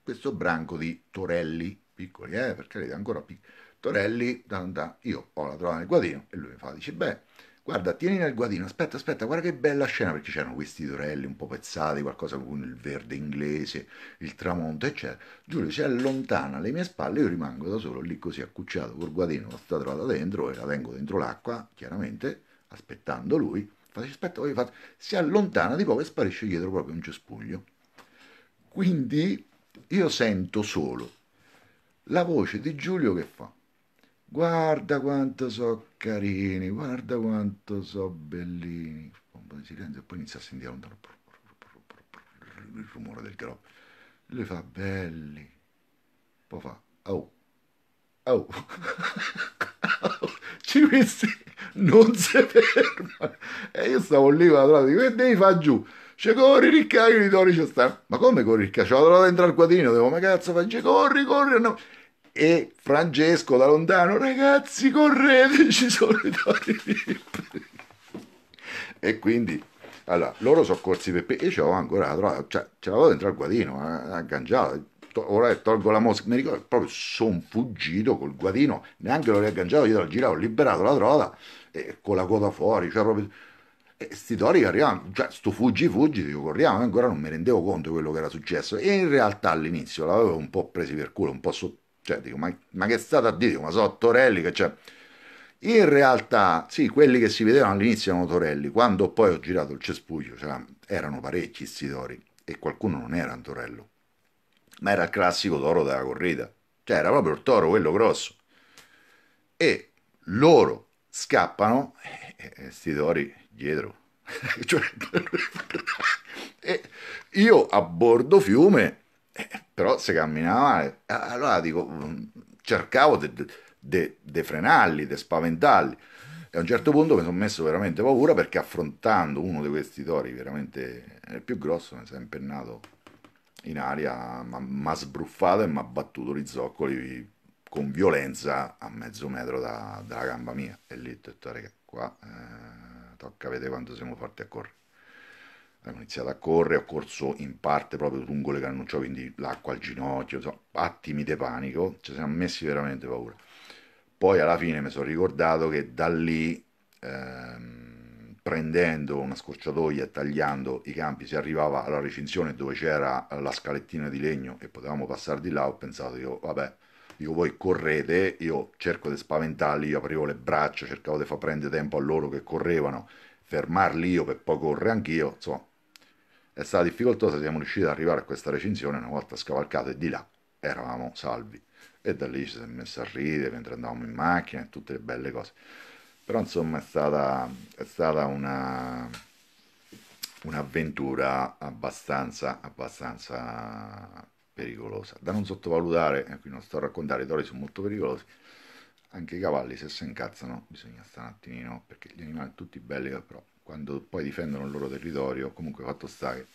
questo branco di torelli, piccoli, eh, per carità, ancora piccoli. Torelli, dan, dan. io ho la trovata nel guadino e lui mi fa, dice, beh, guarda, tieni nel guadino, aspetta, aspetta, guarda che bella scena, perché c'erano questi torelli un po' pezzati, qualcosa con il verde inglese, il tramonto, eccetera. Giulio si allontana alle mie spalle, io rimango da solo lì così accucciato col guadino, la stata trovata dentro e la tengo dentro l'acqua, chiaramente, aspettando lui rispetto a quello si allontana di poco e sparisce dietro proprio un cespuglio. Quindi io sento solo la voce di Giulio che fa. Guarda quanto so carini, guarda quanto so bellini. Un po' di silenzio e poi inizia a sentire lontano il rumore del galoppo. Lui fa belli. Poi fa, au, au ci Civisti non si ferma. E io stavo lì con la trota, dico, che devi fare giù? Cioè, corri, ricca, io gli do, dice, sta. Ma come corri, ricca? C'ho la trota dentro al quadrino, devo, ma cazzo, faccio, corri, corri, no e Francesco da lontano, ragazzi correte, <laughs> ci sono i tori libri. E quindi, allora, loro sono corsi per... Pe- io ce l'avevo ancora, la tro- cioè, ce l'avevo dentro al guadino, eh, agganciato, to- ora tolgo la mosca, mi ricordo proprio sono fuggito col guadino, neanche l'ho riagganciato, io l'ho giravo, ho liberato la trota e con la coda fuori, cioè proprio... E sti tori arrivano, cioè sto fuggi fuggi, dico corriamo, ancora non mi rendevo conto di quello che era successo e in realtà all'inizio l'avevo un po' preso per culo, un po' sotto, cioè dico ma, ma che è stata a dire, ma so Torelli che c'è... In realtà, sì, quelli che si vedevano all'inizio erano torelli, quando poi ho girato il cespuglio cioè, erano parecchi stidori e qualcuno non era un torello ma era il classico toro della corrida, cioè era proprio il toro quello grosso. E loro scappano e eh, questi eh, tori dietro. <laughs> cioè, e io a bordo fiume, eh, però se camminava male, allora dico, mm, cercavo di frenarli, di spaventarli. E a un certo punto mi sono messo veramente paura perché affrontando uno di questi tori, veramente il più grosso, mi si è impennato in aria, mi ha sbruffato e mi ha battuto gli zoccoli con violenza a mezzo metro da, dalla gamba mia. E lì ho detto, raga, qua eh, tocca vedere quanto siamo forti a correre. Abbiamo iniziato a correre, ho corso in parte proprio lungo le cannuccio, quindi l'acqua al ginocchio, insomma, attimi di panico, ci siamo messi veramente paura. Poi alla fine mi sono ricordato che da lì... Ehm, prendendo una scorciatoia e tagliando i campi si arrivava alla recinzione dove c'era la scalettina di legno e potevamo passare di là, ho pensato io, vabbè, io voi correte, io cerco di spaventarli, io aprivo le braccia, cercavo di far prendere tempo a loro che correvano, fermarli io per poi correre anch'io, insomma, è stata difficoltosa, siamo riusciti ad arrivare a questa recinzione, una volta scavalcato e di là eravamo salvi. E da lì ci siamo messi a ridere mentre andavamo in macchina e tutte le belle cose però insomma è stata, è stata una, un'avventura abbastanza, abbastanza pericolosa, da non sottovalutare, e eh, qui non sto a raccontare, i tori sono molto pericolosi, anche i cavalli se si incazzano bisogna stare un attimino, perché gli animali tutti belli, però quando poi difendono il loro territorio, comunque fatto sta che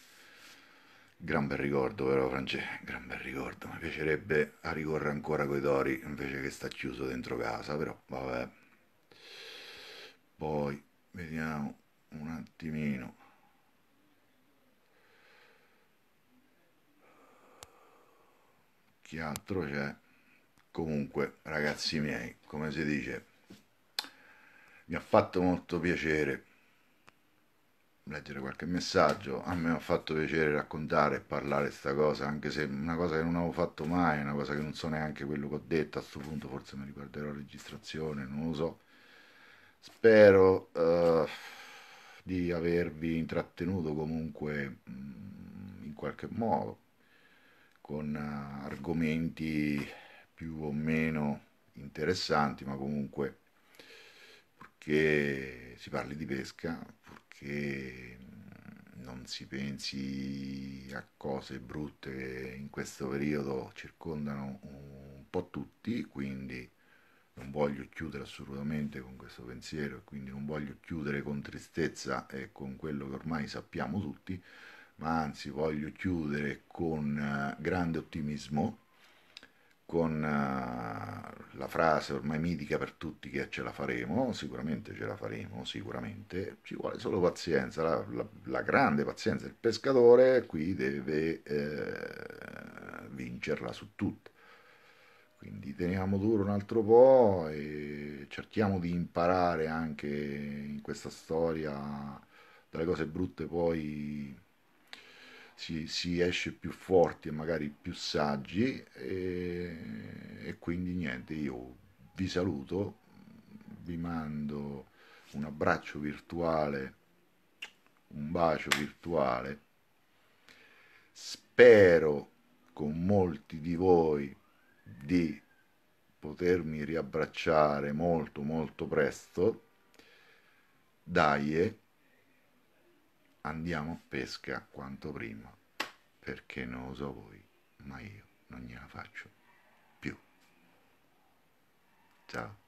gran bel ricordo vero Francesco, gran bel ricordo, mi piacerebbe a ricorrere ancora coi tori invece che sta chiuso dentro casa, però vabbè poi vediamo un attimino chi altro c'è comunque ragazzi miei come si dice mi ha fatto molto piacere leggere qualche messaggio a me ha fatto piacere raccontare e parlare sta cosa anche se una cosa che non avevo fatto mai una cosa che non so neanche quello che ho detto a questo punto forse mi ricorderò la registrazione non lo so Spero uh, di avervi intrattenuto comunque mh, mm, in qualche modo con uh, argomenti più o meno interessanti, ma comunque purché si parli di pesca, purché mm, non si pensi a cose brutte che in questo periodo circondano un po' tutti, quindi non voglio chiudere assolutamente con questo pensiero e quindi non voglio chiudere con tristezza e con quello che ormai sappiamo tutti, ma anzi voglio chiudere con eh, grande ottimismo, con eh, la frase ormai mitica per tutti che ce la faremo, sicuramente ce la faremo, sicuramente, ci vuole solo pazienza, la, la, la grande pazienza, del pescatore qui deve eh, vincerla su tutte quindi teniamo duro un altro po' e cerchiamo di imparare anche in questa storia dalle cose brutte poi si, si esce più forti e magari più saggi e, e quindi niente, io vi saluto, vi mando un abbraccio virtuale, un bacio virtuale. Spero con molti di voi di potermi riabbracciare molto molto presto, dai, andiamo a pesca quanto prima, perché non lo so voi, ma io non gliela faccio più. Ciao.